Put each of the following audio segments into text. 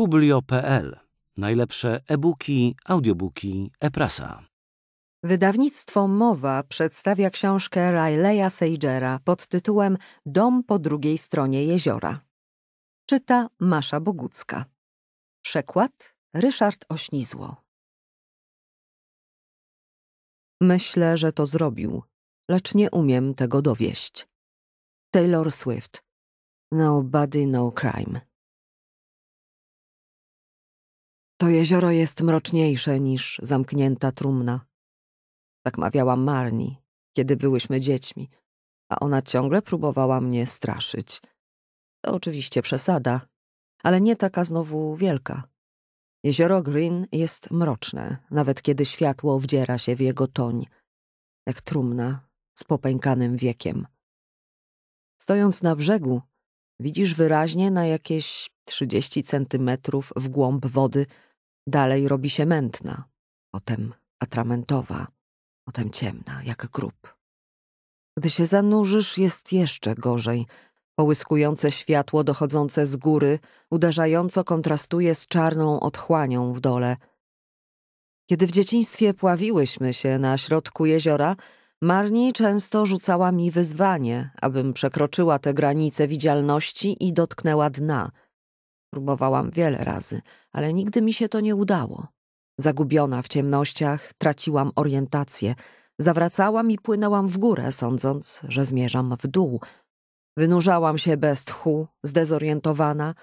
Publio.pl. Najlepsze e-booki, audiobooki, e-prasa. Wydawnictwo Mowa przedstawia książkę Rileya Sejgera pod tytułem Dom po drugiej stronie jeziora. Czyta Masza Bogucka. Przekład Ryszard Ośnizło. Myślę, że to zrobił, lecz nie umiem tego dowieść. Taylor Swift. Nobody, no crime. To jezioro jest mroczniejsze niż zamknięta trumna. Tak mawiała Marni, kiedy byłyśmy dziećmi, a ona ciągle próbowała mnie straszyć. To oczywiście przesada, ale nie taka znowu wielka. Jezioro Green jest mroczne, nawet kiedy światło wdziera się w jego toń, jak trumna z popękanym wiekiem. Stojąc na brzegu, widzisz wyraźnie na jakieś 30 centymetrów w głąb wody Dalej robi się mętna, potem atramentowa, potem ciemna, jak grób. Gdy się zanurzysz, jest jeszcze gorzej. Połyskujące światło dochodzące z góry uderzająco kontrastuje z czarną otchłanią w dole. Kiedy w dzieciństwie pławiłyśmy się na środku jeziora, Marni często rzucała mi wyzwanie, abym przekroczyła te granice widzialności i dotknęła dna – Próbowałam wiele razy, ale nigdy mi się to nie udało. Zagubiona w ciemnościach, traciłam orientację. Zawracałam i płynęłam w górę, sądząc, że zmierzam w dół. Wynurzałam się bez tchu, zdezorientowana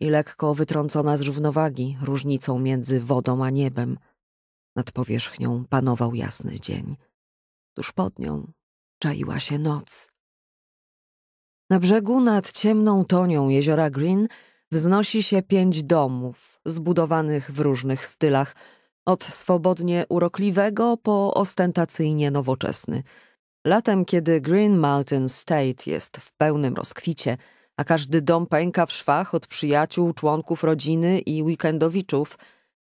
i lekko wytrącona z równowagi różnicą między wodą a niebem. Nad powierzchnią panował jasny dzień. Tuż pod nią czaiła się noc. Na brzegu nad ciemną tonią jeziora Green wznosi się pięć domów, zbudowanych w różnych stylach, od swobodnie urokliwego po ostentacyjnie nowoczesny. Latem, kiedy Green Mountain State jest w pełnym rozkwicie, a każdy dom pęka w szwach od przyjaciół, członków rodziny i weekendowiczów,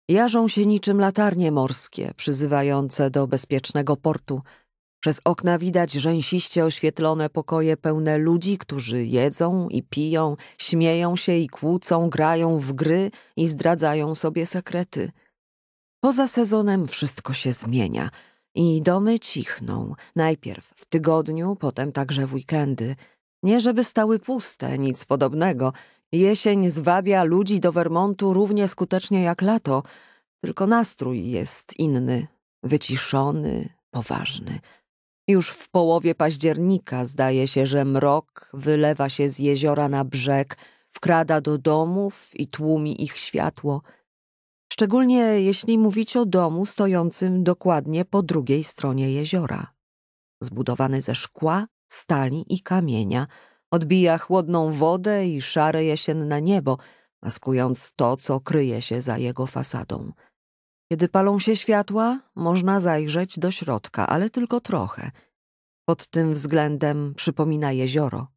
jarzą się niczym latarnie morskie, przyzywające do bezpiecznego portu – przez okna widać rzęsiście oświetlone pokoje pełne ludzi, którzy jedzą i piją, śmieją się i kłócą, grają w gry i zdradzają sobie sekrety. Poza sezonem wszystko się zmienia i domy cichną, najpierw w tygodniu, potem także w weekendy. Nie żeby stały puste, nic podobnego. Jesień zwabia ludzi do Vermontu równie skutecznie jak lato, tylko nastrój jest inny, wyciszony, poważny. Już w połowie października zdaje się, że mrok wylewa się z jeziora na brzeg, wkrada do domów i tłumi ich światło, szczególnie jeśli mówić o domu stojącym dokładnie po drugiej stronie jeziora. Zbudowany ze szkła, stali i kamienia, odbija chłodną wodę i szare jesienne niebo, maskując to, co kryje się za jego fasadą – kiedy palą się światła, można zajrzeć do środka, ale tylko trochę. Pod tym względem przypomina jezioro.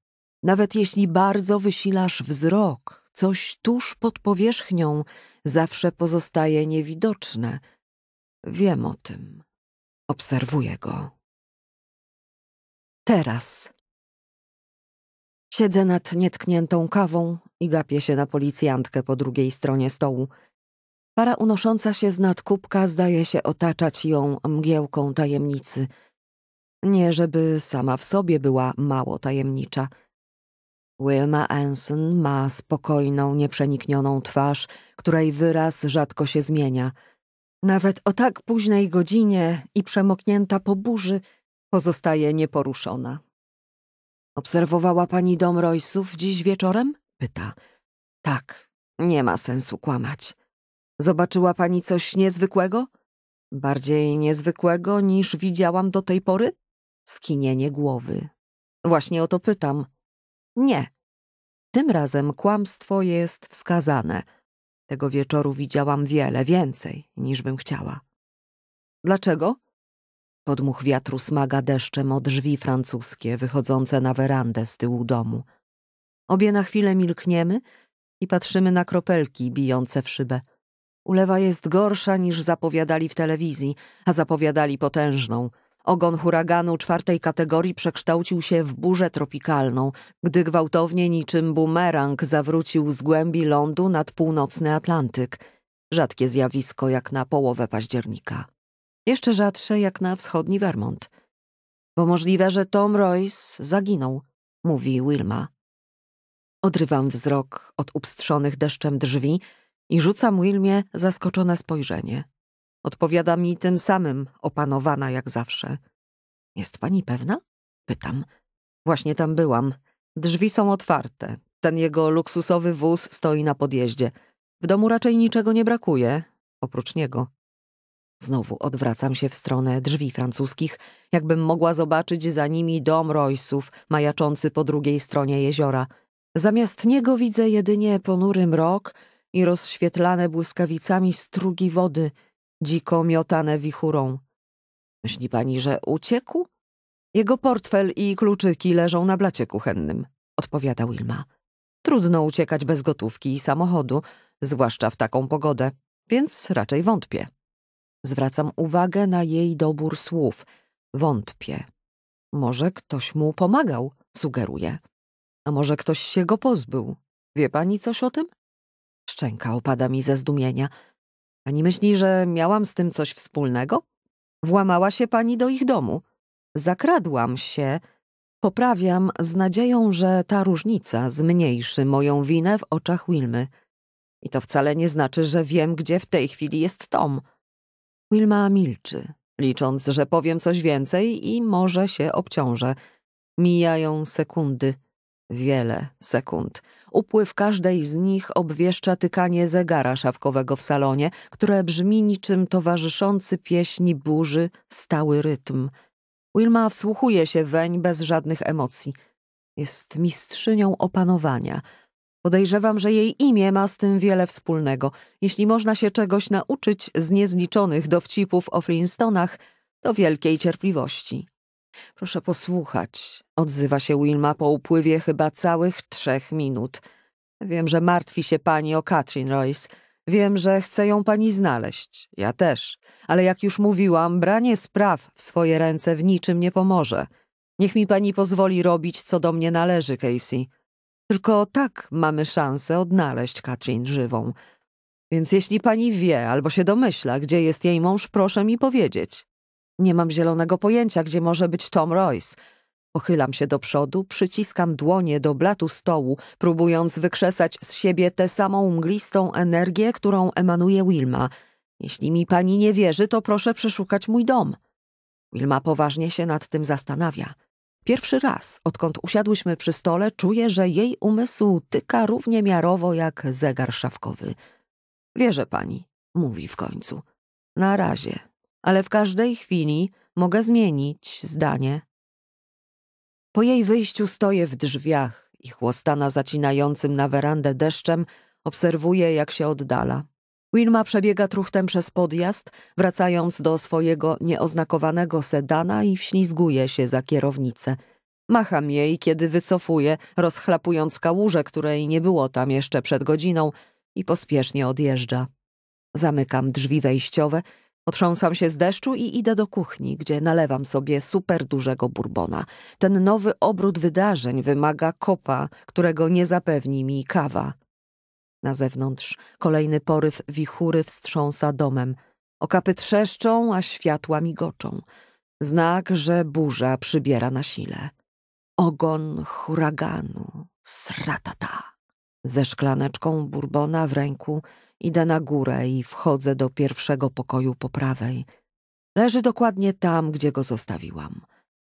Nawet jeśli bardzo wysilasz wzrok, coś tuż pod powierzchnią zawsze pozostaje niewidoczne. Wiem o tym. Obserwuję go. Teraz. Siedzę nad nietkniętą kawą i gapię się na policjantkę po drugiej stronie stołu – Para unosząca się z nadkubka zdaje się otaczać ją mgiełką tajemnicy. Nie żeby sama w sobie była mało tajemnicza. Wilma Anson ma spokojną, nieprzeniknioną twarz, której wyraz rzadko się zmienia. Nawet o tak późnej godzinie i przemoknięta po burzy pozostaje nieporuszona. Obserwowała pani dom Roysów dziś wieczorem? Pyta. Tak, nie ma sensu kłamać. Zobaczyła pani coś niezwykłego? Bardziej niezwykłego niż widziałam do tej pory? Skinienie głowy. Właśnie o to pytam. Nie. Tym razem kłamstwo jest wskazane. Tego wieczoru widziałam wiele, więcej niż bym chciała. Dlaczego? Podmuch wiatru smaga deszczem o drzwi francuskie wychodzące na werandę z tyłu domu. Obie na chwilę milkniemy i patrzymy na kropelki bijące w szybę. Ulewa jest gorsza niż zapowiadali w telewizji, a zapowiadali potężną. Ogon huraganu czwartej kategorii przekształcił się w burzę tropikalną, gdy gwałtownie niczym bumerang zawrócił z głębi lądu nad północny Atlantyk. Rzadkie zjawisko jak na połowę października. Jeszcze rzadsze jak na wschodni Vermont. Bo możliwe, że Tom Royce zaginął, mówi Wilma. Odrywam wzrok od upstrzonych deszczem drzwi, i rzucam Wilmie zaskoczone spojrzenie. Odpowiada mi tym samym, opanowana jak zawsze. Jest pani pewna? Pytam. Właśnie tam byłam. Drzwi są otwarte. Ten jego luksusowy wóz stoi na podjeździe. W domu raczej niczego nie brakuje, oprócz niego. Znowu odwracam się w stronę drzwi francuskich, jakbym mogła zobaczyć za nimi dom Roysów, majaczący po drugiej stronie jeziora. Zamiast niego widzę jedynie ponury mrok i rozświetlane błyskawicami strugi wody, dziko miotane wichurą. Myśli pani, że uciekł? Jego portfel i kluczyki leżą na blacie kuchennym, odpowiada Wilma. Trudno uciekać bez gotówki i samochodu, zwłaszcza w taką pogodę, więc raczej wątpię. Zwracam uwagę na jej dobór słów. Wątpię. Może ktoś mu pomagał, sugeruje. A może ktoś się go pozbył. Wie pani coś o tym? Szczęka opada mi ze zdumienia. Pani myśli, że miałam z tym coś wspólnego? Włamała się pani do ich domu. Zakradłam się. Poprawiam z nadzieją, że ta różnica zmniejszy moją winę w oczach Wilmy. I to wcale nie znaczy, że wiem, gdzie w tej chwili jest Tom. Wilma milczy, licząc, że powiem coś więcej i może się obciążę. Mijają sekundy. Wiele sekund. Upływ każdej z nich obwieszcza tykanie zegara szafkowego w salonie, które brzmi niczym towarzyszący pieśni burzy stały rytm. Wilma wsłuchuje się weń bez żadnych emocji. Jest mistrzynią opanowania. Podejrzewam, że jej imię ma z tym wiele wspólnego. Jeśli można się czegoś nauczyć z niezliczonych dowcipów o Flintstonach, to wielkiej cierpliwości. Proszę posłuchać, odzywa się Wilma po upływie chyba całych trzech minut. Wiem, że martwi się pani o Katrin Royce. Wiem, że chce ją pani znaleźć. Ja też. Ale jak już mówiłam, branie spraw w swoje ręce w niczym nie pomoże. Niech mi pani pozwoli robić, co do mnie należy, Casey. Tylko tak mamy szansę odnaleźć Katrin żywą. Więc jeśli pani wie albo się domyśla, gdzie jest jej mąż, proszę mi powiedzieć. Nie mam zielonego pojęcia, gdzie może być Tom Royce. Pochylam się do przodu, przyciskam dłonie do blatu stołu, próbując wykrzesać z siebie tę samą mglistą energię, którą emanuje Wilma. Jeśli mi pani nie wierzy, to proszę przeszukać mój dom. Wilma poważnie się nad tym zastanawia. Pierwszy raz, odkąd usiadłyśmy przy stole, czuję, że jej umysł tyka równie miarowo jak zegar szafkowy. Wierzę pani, mówi w końcu. Na razie, ale w każdej chwili mogę zmienić zdanie. Po jej wyjściu stoję w drzwiach i chłostana zacinającym na werandę deszczem obserwuję, jak się oddala. Wilma przebiega truchtem przez podjazd, wracając do swojego nieoznakowanego sedana i wślizguje się za kierownicę. Macham jej, kiedy wycofuje, rozchlapując kałużę, której nie było tam jeszcze przed godziną i pospiesznie odjeżdża. Zamykam drzwi wejściowe Otrząsam się z deszczu i idę do kuchni, gdzie nalewam sobie super dużego burbona. Ten nowy obrót wydarzeń wymaga kopa, którego nie zapewni mi kawa. Na zewnątrz kolejny poryw wichury wstrząsa domem. Okapy trzeszczą, a światła migoczą. Znak, że burza przybiera na sile. Ogon huraganu, sratata. Ze szklaneczką burbona w ręku Idę na górę i wchodzę do pierwszego pokoju po prawej. Leży dokładnie tam, gdzie go zostawiłam,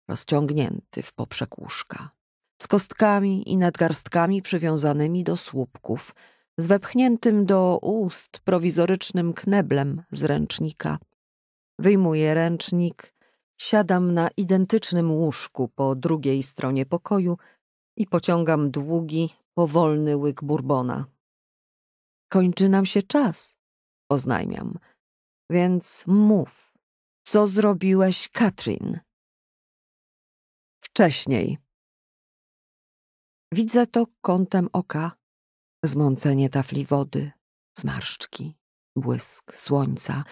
rozciągnięty w poprzek łóżka, z kostkami i nadgarstkami przywiązanymi do słupków, z wepchniętym do ust prowizorycznym kneblem z ręcznika. Wyjmuję ręcznik, siadam na identycznym łóżku po drugiej stronie pokoju i pociągam długi, powolny łyk burbona Kończy nam się czas, oznajmiam. Więc mów, co zrobiłeś, Katrin? Wcześniej. Widzę to kątem oka. Zmącenie tafli wody, zmarszczki, błysk słońca.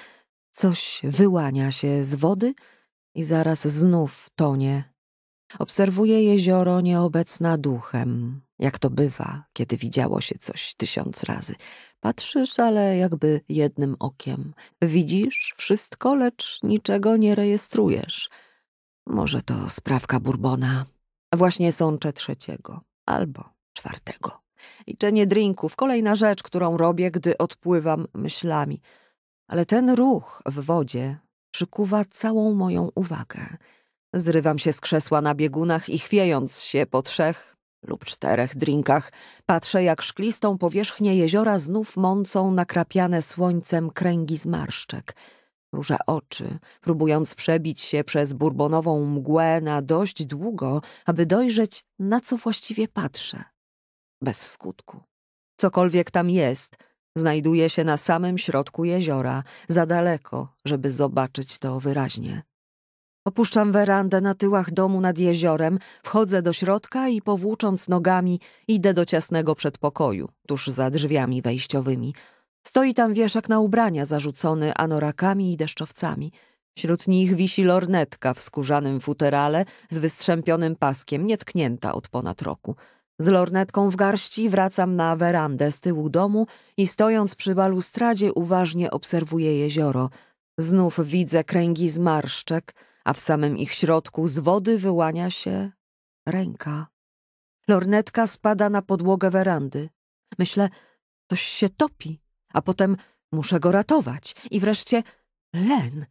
Coś wyłania się z wody i zaraz znów tonie. Obserwuję jezioro nieobecna duchem, jak to bywa, kiedy widziało się coś tysiąc razy. Patrzysz, ale jakby jednym okiem. Widzisz wszystko, lecz niczego nie rejestrujesz. Może to sprawka Bourbona. Właśnie sączę trzeciego albo czwartego. Liczenie drinków, kolejna rzecz, którą robię, gdy odpływam myślami. Ale ten ruch w wodzie przykuwa całą moją uwagę. Zrywam się z krzesła na biegunach i chwiejąc się po trzech, lub czterech drinkach. Patrzę, jak szklistą powierzchnię jeziora znów mącą nakrapiane słońcem kręgi zmarszczek. Róża oczy, próbując przebić się przez burbonową mgłę na dość długo, aby dojrzeć, na co właściwie patrzę. Bez skutku. Cokolwiek tam jest, znajduje się na samym środku jeziora, za daleko, żeby zobaczyć to wyraźnie. Opuszczam werandę na tyłach domu nad jeziorem, wchodzę do środka i powłócząc nogami idę do ciasnego przedpokoju, tuż za drzwiami wejściowymi. Stoi tam wieszak na ubrania zarzucony anorakami i deszczowcami. Wśród nich wisi lornetka w skórzanym futerale z wystrzępionym paskiem, nietknięta od ponad roku. Z lornetką w garści wracam na werandę z tyłu domu i stojąc przy balustradzie uważnie obserwuję jezioro. Znów widzę kręgi zmarszczek – a w samym ich środku z wody wyłania się ręka. Lornetka spada na podłogę werandy. Myślę, coś się topi, a potem muszę go ratować. I wreszcie Len.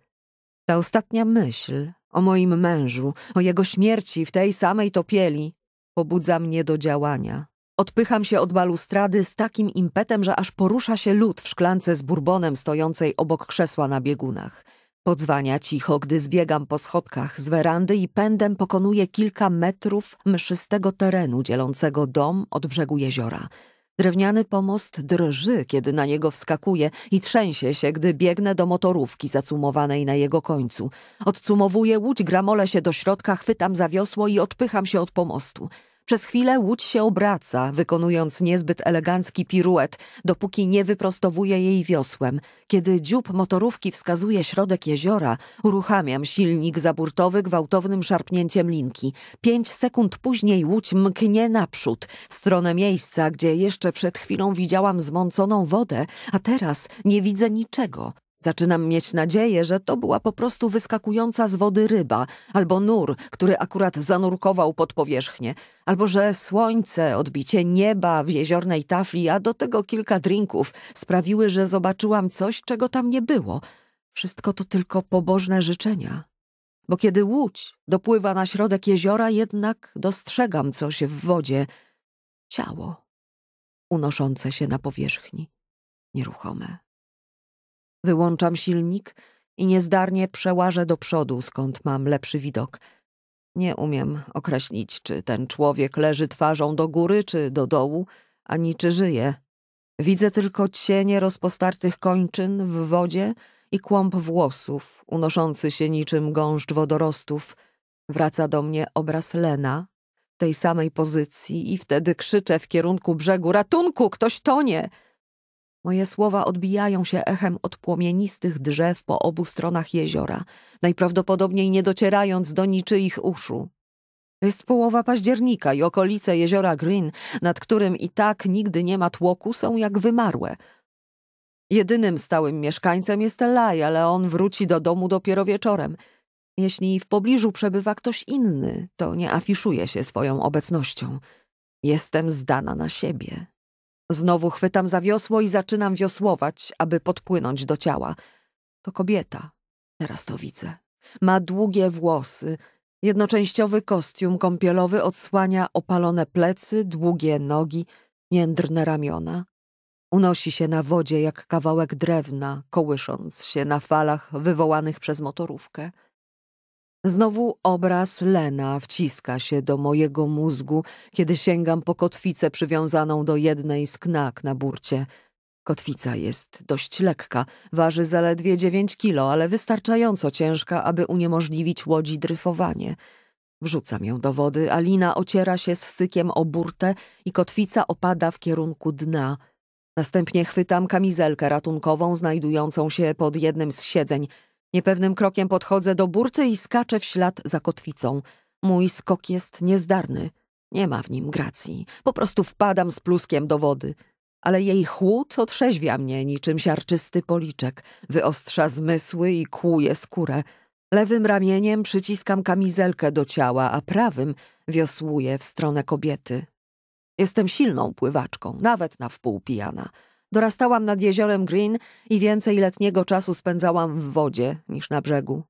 Ta ostatnia myśl o moim mężu, o jego śmierci w tej samej topieli pobudza mnie do działania. Odpycham się od balustrady z takim impetem, że aż porusza się lód w szklance z burbonem stojącej obok krzesła na biegunach. Podzwania cicho, gdy zbiegam po schodkach z werandy i pędem pokonuję kilka metrów mszystego terenu dzielącego dom od brzegu jeziora. Drewniany pomost drży, kiedy na niego wskakuję i trzęsie się, gdy biegnę do motorówki zacumowanej na jego końcu. Odcumowuję łódź, gramolę się do środka, chwytam za wiosło i odpycham się od pomostu. Przez chwilę łódź się obraca, wykonując niezbyt elegancki piruet, dopóki nie wyprostowuje jej wiosłem. Kiedy dziób motorówki wskazuje środek jeziora, uruchamiam silnik zaburtowy gwałtownym szarpnięciem linki. Pięć sekund później łódź mknie naprzód, w stronę miejsca, gdzie jeszcze przed chwilą widziałam zmąconą wodę, a teraz nie widzę niczego. Zaczynam mieć nadzieję, że to była po prostu wyskakująca z wody ryba, albo nur, który akurat zanurkował pod powierzchnię, albo że słońce, odbicie nieba w jeziornej tafli, a do tego kilka drinków sprawiły, że zobaczyłam coś, czego tam nie było. Wszystko to tylko pobożne życzenia. Bo kiedy łódź dopływa na środek jeziora, jednak dostrzegam coś w wodzie. Ciało unoszące się na powierzchni, nieruchome Wyłączam silnik i niezdarnie przełażę do przodu, skąd mam lepszy widok. Nie umiem określić, czy ten człowiek leży twarzą do góry, czy do dołu, ani czy żyje. Widzę tylko cienie rozpostartych kończyn w wodzie i kłąb włosów, unoszący się niczym gąszcz wodorostów. Wraca do mnie obraz Lena, tej samej pozycji i wtedy krzyczę w kierunku brzegu – ratunku, ktoś tonie! Moje słowa odbijają się echem od płomienistych drzew po obu stronach jeziora, najprawdopodobniej nie docierając do niczyich uszu. Jest połowa października i okolice jeziora Green, nad którym i tak nigdy nie ma tłoku, są jak wymarłe. Jedynym stałym mieszkańcem jest Laj, ale on wróci do domu dopiero wieczorem. Jeśli w pobliżu przebywa ktoś inny, to nie afiszuje się swoją obecnością. Jestem zdana na siebie. Znowu chwytam za wiosło i zaczynam wiosłować, aby podpłynąć do ciała. To kobieta. Teraz to widzę. Ma długie włosy. Jednoczęściowy kostium kąpielowy odsłania opalone plecy, długie nogi, jędrne ramiona. Unosi się na wodzie jak kawałek drewna, kołysząc się na falach wywołanych przez motorówkę. Znowu obraz Lena wciska się do mojego mózgu, kiedy sięgam po kotwicę przywiązaną do jednej z knak na burcie. Kotwica jest dość lekka, waży zaledwie dziewięć kilo, ale wystarczająco ciężka, aby uniemożliwić łodzi dryfowanie. Wrzucam ją do wody, a lina ociera się z sykiem o burtę i kotwica opada w kierunku dna. Następnie chwytam kamizelkę ratunkową znajdującą się pod jednym z siedzeń – Niepewnym krokiem podchodzę do burty i skaczę w ślad za kotwicą. Mój skok jest niezdarny. Nie ma w nim gracji. Po prostu wpadam z pluskiem do wody. Ale jej chłód otrzeźwia mnie niczym siarczysty policzek. Wyostrza zmysły i kłuje skórę. Lewym ramieniem przyciskam kamizelkę do ciała, a prawym wiosłuję w stronę kobiety. Jestem silną pływaczką, nawet na wpół pijana. Dorastałam nad jeziorem Green i więcej letniego czasu spędzałam w wodzie niż na brzegu.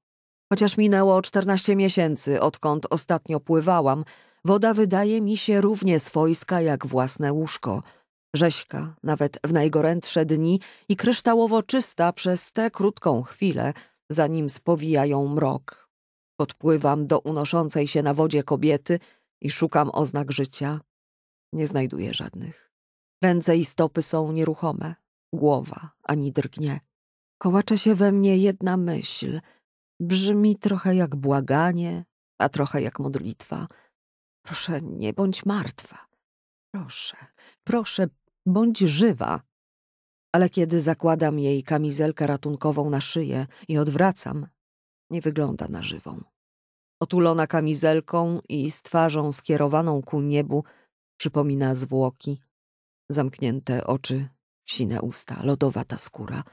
Chociaż minęło 14 miesięcy, odkąd ostatnio pływałam, woda wydaje mi się równie swojska jak własne łóżko. Rześka, nawet w najgorętsze dni i kryształowo czysta przez tę krótką chwilę, zanim spowijają mrok. Podpływam do unoszącej się na wodzie kobiety i szukam oznak życia. Nie znajduję żadnych. Ręce i stopy są nieruchome, głowa ani drgnie. Kołacze się we mnie jedna myśl. Brzmi trochę jak błaganie, a trochę jak modlitwa. Proszę, nie bądź martwa. Proszę, proszę, bądź żywa. Ale kiedy zakładam jej kamizelkę ratunkową na szyję i odwracam, nie wygląda na żywą. Otulona kamizelką i z twarzą skierowaną ku niebu, przypomina zwłoki zamknięte oczy, sine usta, lodowata skóra.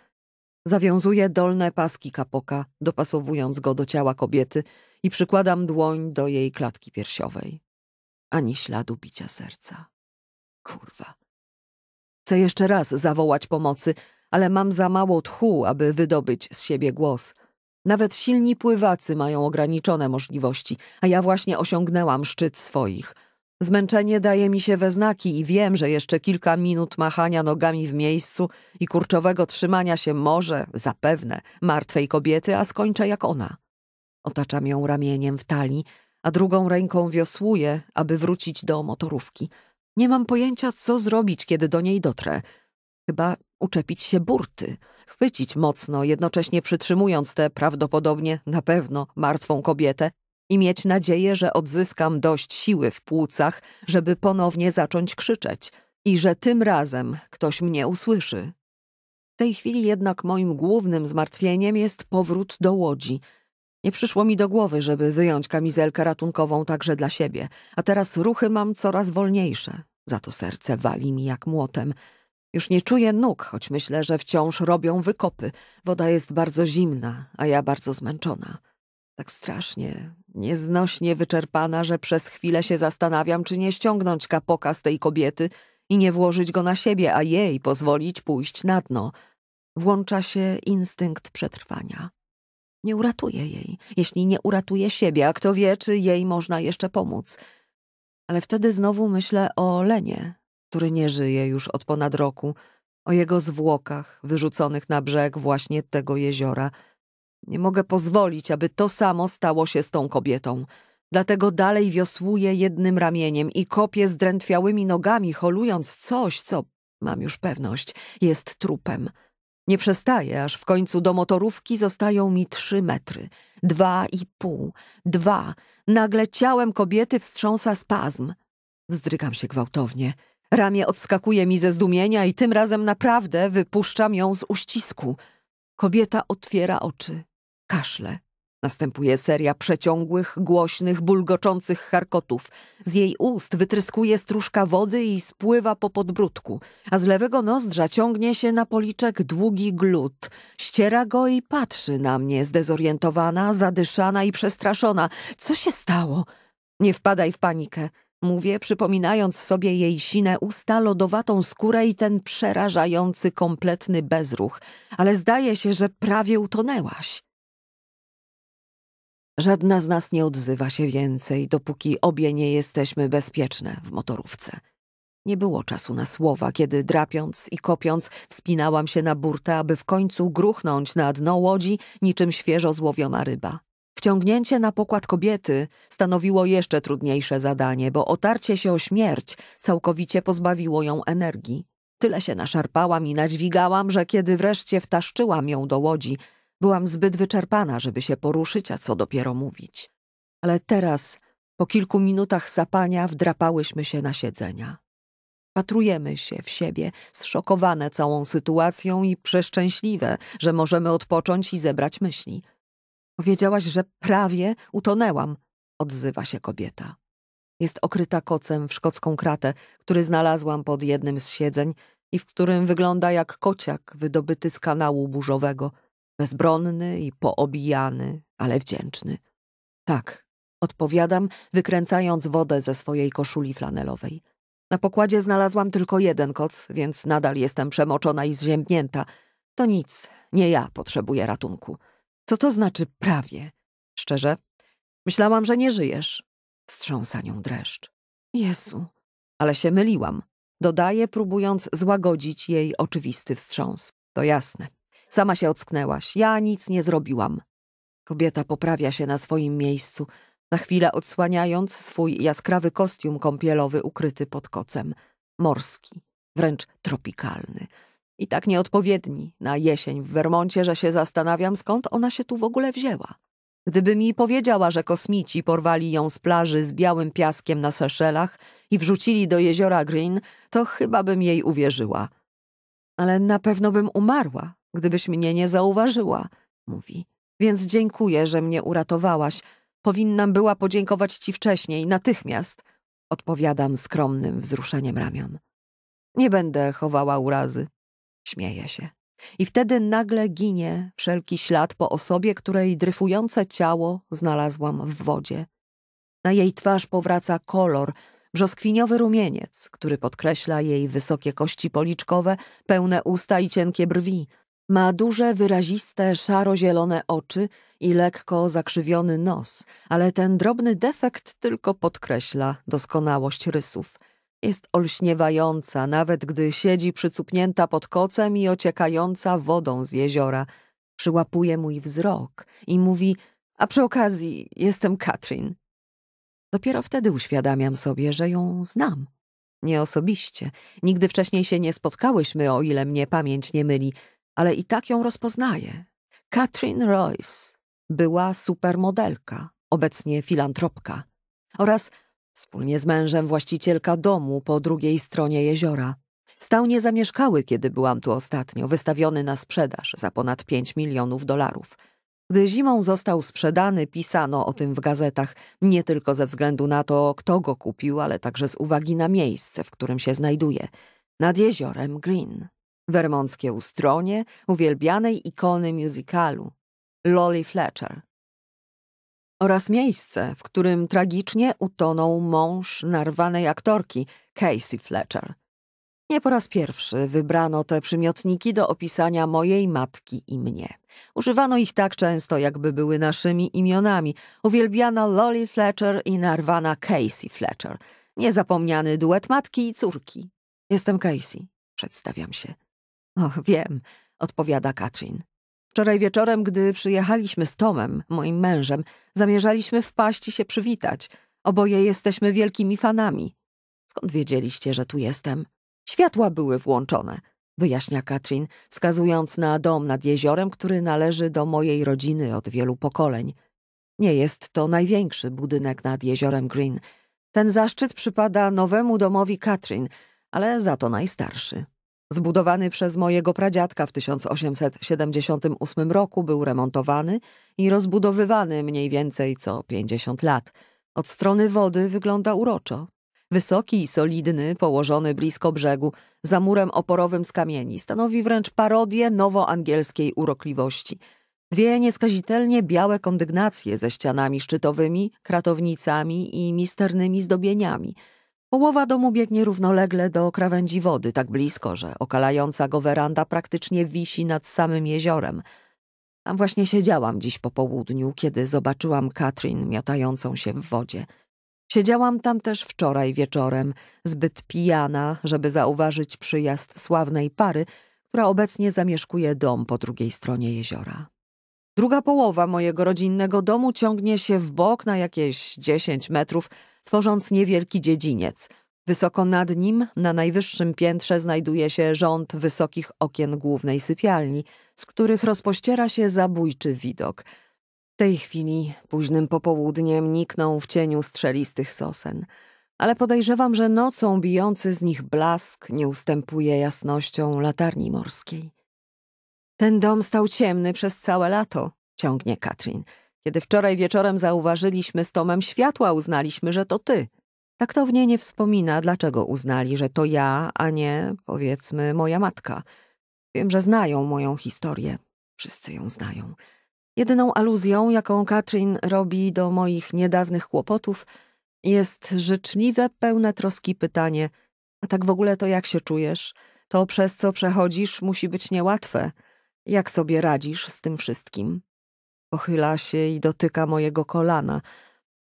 Zawiązuję dolne paski kapoka, dopasowując go do ciała kobiety i przykładam dłoń do jej klatki piersiowej. Ani śladu bicia serca. Kurwa. Chcę jeszcze raz zawołać pomocy, ale mam za mało tchu, aby wydobyć z siebie głos. Nawet silni pływacy mają ograniczone możliwości, a ja właśnie osiągnęłam szczyt swoich – Zmęczenie daje mi się we znaki i wiem, że jeszcze kilka minut machania nogami w miejscu i kurczowego trzymania się może, zapewne, martwej kobiety, a skończę jak ona. Otaczam ją ramieniem w talii, a drugą ręką wiosłuję, aby wrócić do motorówki. Nie mam pojęcia, co zrobić, kiedy do niej dotrę. Chyba uczepić się burty, chwycić mocno, jednocześnie przytrzymując tę prawdopodobnie, na pewno, martwą kobietę i mieć nadzieję, że odzyskam dość siły w płucach, żeby ponownie zacząć krzyczeć i że tym razem ktoś mnie usłyszy. W tej chwili jednak moim głównym zmartwieniem jest powrót do łodzi. Nie przyszło mi do głowy, żeby wyjąć kamizelkę ratunkową także dla siebie, a teraz ruchy mam coraz wolniejsze. Za to serce wali mi jak młotem. Już nie czuję nóg, choć myślę, że wciąż robią wykopy. Woda jest bardzo zimna, a ja bardzo zmęczona. Tak strasznie, Nieznośnie wyczerpana, że przez chwilę się zastanawiam, czy nie ściągnąć kapoka z tej kobiety i nie włożyć go na siebie, a jej pozwolić pójść na dno. Włącza się instynkt przetrwania. Nie uratuje jej, jeśli nie uratuje siebie, a kto wie, czy jej można jeszcze pomóc. Ale wtedy znowu myślę o Lenie, który nie żyje już od ponad roku, o jego zwłokach wyrzuconych na brzeg właśnie tego jeziora – nie mogę pozwolić, aby to samo stało się z tą kobietą. Dlatego dalej wiosłuję jednym ramieniem i kopię zdrętwiałymi nogami, holując coś, co, mam już pewność, jest trupem. Nie przestaję, aż w końcu do motorówki zostają mi trzy metry. Dwa i pół. Dwa. Nagle ciałem kobiety wstrząsa spazm. Wzdrygam się gwałtownie. Ramię odskakuje mi ze zdumienia i tym razem naprawdę wypuszczam ją z uścisku. Kobieta otwiera oczy kaszle. Następuje seria przeciągłych, głośnych, bulgoczących charkotów. Z jej ust wytryskuje stróżka wody i spływa po podbródku, a z lewego nozdrza ciągnie się na policzek długi glut. Ściera go i patrzy na mnie, zdezorientowana, zadyszana i przestraszona. Co się stało? Nie wpadaj w panikę. Mówię, przypominając sobie jej sine usta, lodowatą skórę i ten przerażający, kompletny bezruch. Ale zdaje się, że prawie utonęłaś. Żadna z nas nie odzywa się więcej, dopóki obie nie jesteśmy bezpieczne w motorówce. Nie było czasu na słowa, kiedy drapiąc i kopiąc wspinałam się na burtę, aby w końcu gruchnąć na dno łodzi niczym świeżo złowiona ryba. Wciągnięcie na pokład kobiety stanowiło jeszcze trudniejsze zadanie, bo otarcie się o śmierć całkowicie pozbawiło ją energii. Tyle się naszarpałam i nadźwigałam, że kiedy wreszcie wtaszczyłam ją do łodzi, Byłam zbyt wyczerpana, żeby się poruszyć, a co dopiero mówić. Ale teraz, po kilku minutach sapania, wdrapałyśmy się na siedzenia. Patrujemy się w siebie, zszokowane całą sytuacją i przeszczęśliwe, że możemy odpocząć i zebrać myśli. Powiedziałaś, że prawie utonęłam, odzywa się kobieta. Jest okryta kocem w szkocką kratę, który znalazłam pod jednym z siedzeń i w którym wygląda jak kociak wydobyty z kanału burzowego – Bezbronny i poobijany, ale wdzięczny. Tak, odpowiadam, wykręcając wodę ze swojej koszuli flanelowej. Na pokładzie znalazłam tylko jeden koc, więc nadal jestem przemoczona i zziębnięta. To nic, nie ja potrzebuję ratunku. Co to znaczy prawie? Szczerze? Myślałam, że nie żyjesz. Wstrząsa nią dreszcz. Jezu. Ale się myliłam. Dodaję, próbując złagodzić jej oczywisty wstrząs. To jasne. Sama się ocknęłaś. Ja nic nie zrobiłam. Kobieta poprawia się na swoim miejscu, na chwilę odsłaniając swój jaskrawy kostium kąpielowy ukryty pod kocem. Morski, wręcz tropikalny. I tak nieodpowiedni na jesień w Wermoncie, że się zastanawiam, skąd ona się tu w ogóle wzięła. Gdyby mi powiedziała, że kosmici porwali ją z plaży z białym piaskiem na Seszelach i wrzucili do jeziora Green, to chyba bym jej uwierzyła. Ale na pewno bym umarła, gdybyś mnie nie zauważyła, mówi. Więc dziękuję, że mnie uratowałaś. Powinnam była podziękować ci wcześniej, natychmiast, odpowiadam skromnym wzruszeniem ramion. Nie będę chowała urazy, śmieje się. I wtedy nagle ginie wszelki ślad po osobie, której dryfujące ciało znalazłam w wodzie. Na jej twarz powraca kolor, brzoskwiniowy rumieniec, który podkreśla jej wysokie kości policzkowe, pełne usta i cienkie brwi – ma duże, wyraziste, szaro-zielone oczy i lekko zakrzywiony nos, ale ten drobny defekt tylko podkreśla doskonałość rysów. Jest olśniewająca, nawet gdy siedzi przycupnięta pod kocem i ociekająca wodą z jeziora. Przyłapuje mój wzrok i mówi, a przy okazji jestem Katrin. Dopiero wtedy uświadamiam sobie, że ją znam. Nie osobiście. Nigdy wcześniej się nie spotkałyśmy, o ile mnie pamięć nie myli – ale i tak ją rozpoznaje. Katrin Royce, była supermodelka, obecnie filantropka, oraz wspólnie z mężem właścicielka domu po drugiej stronie jeziora. Stał niezamieszkały, kiedy byłam tu ostatnio, wystawiony na sprzedaż za ponad 5 milionów dolarów. Gdy zimą został sprzedany, pisano o tym w gazetach, nie tylko ze względu na to, kto go kupił, ale także z uwagi na miejsce, w którym się znajduje, nad jeziorem Green wermontskie ustronie uwielbianej ikony musicalu Lolly Fletcher oraz miejsce, w którym tragicznie utonął mąż narwanej aktorki Casey Fletcher. Nie po raz pierwszy wybrano te przymiotniki do opisania mojej matki i mnie. Używano ich tak często, jakby były naszymi imionami. Uwielbiana Lolly Fletcher i narwana Casey Fletcher. Niezapomniany duet matki i córki. Jestem Casey, przedstawiam się. Och, wiem, odpowiada Katrin. Wczoraj wieczorem, gdy przyjechaliśmy z Tomem, moim mężem, zamierzaliśmy wpaść i się przywitać. Oboje jesteśmy wielkimi fanami. Skąd wiedzieliście, że tu jestem? Światła były włączone, wyjaśnia Katrin, wskazując na dom nad jeziorem, który należy do mojej rodziny od wielu pokoleń. Nie jest to największy budynek nad jeziorem Green. Ten zaszczyt przypada nowemu domowi Katrin, ale za to najstarszy. Zbudowany przez mojego pradziadka w 1878 roku był remontowany i rozbudowywany mniej więcej co 50 lat. Od strony wody wygląda uroczo. Wysoki i solidny, położony blisko brzegu, za murem oporowym z kamieni, stanowi wręcz parodię nowoangielskiej urokliwości. Dwie nieskazitelnie białe kondygnacje ze ścianami szczytowymi, kratownicami i misternymi zdobieniami – Połowa domu biegnie równolegle do krawędzi wody, tak blisko, że okalająca go weranda praktycznie wisi nad samym jeziorem. Tam właśnie siedziałam dziś po południu, kiedy zobaczyłam Katrin miotającą się w wodzie. Siedziałam tam też wczoraj wieczorem, zbyt pijana, żeby zauważyć przyjazd sławnej pary, która obecnie zamieszkuje dom po drugiej stronie jeziora. Druga połowa mojego rodzinnego domu ciągnie się w bok na jakieś 10 metrów – tworząc niewielki dziedziniec. Wysoko nad nim, na najwyższym piętrze, znajduje się rząd wysokich okien głównej sypialni, z których rozpościera się zabójczy widok. W tej chwili, późnym popołudniem, nikną w cieniu strzelistych sosen ale podejrzewam, że nocą bijący z nich blask nie ustępuje jasnością latarni morskiej. Ten dom stał ciemny przez całe lato, ciągnie Katrin. Kiedy wczoraj wieczorem zauważyliśmy z Tomem światła, uznaliśmy, że to ty. Taktownie nie wspomina, dlaczego uznali, że to ja, a nie, powiedzmy, moja matka. Wiem, że znają moją historię. Wszyscy ją znają. Jedyną aluzją, jaką Katrin robi do moich niedawnych kłopotów, jest życzliwe, pełne troski pytanie: A tak w ogóle to jak się czujesz? To, przez co przechodzisz, musi być niełatwe. Jak sobie radzisz z tym wszystkim? Pochyla się i dotyka mojego kolana.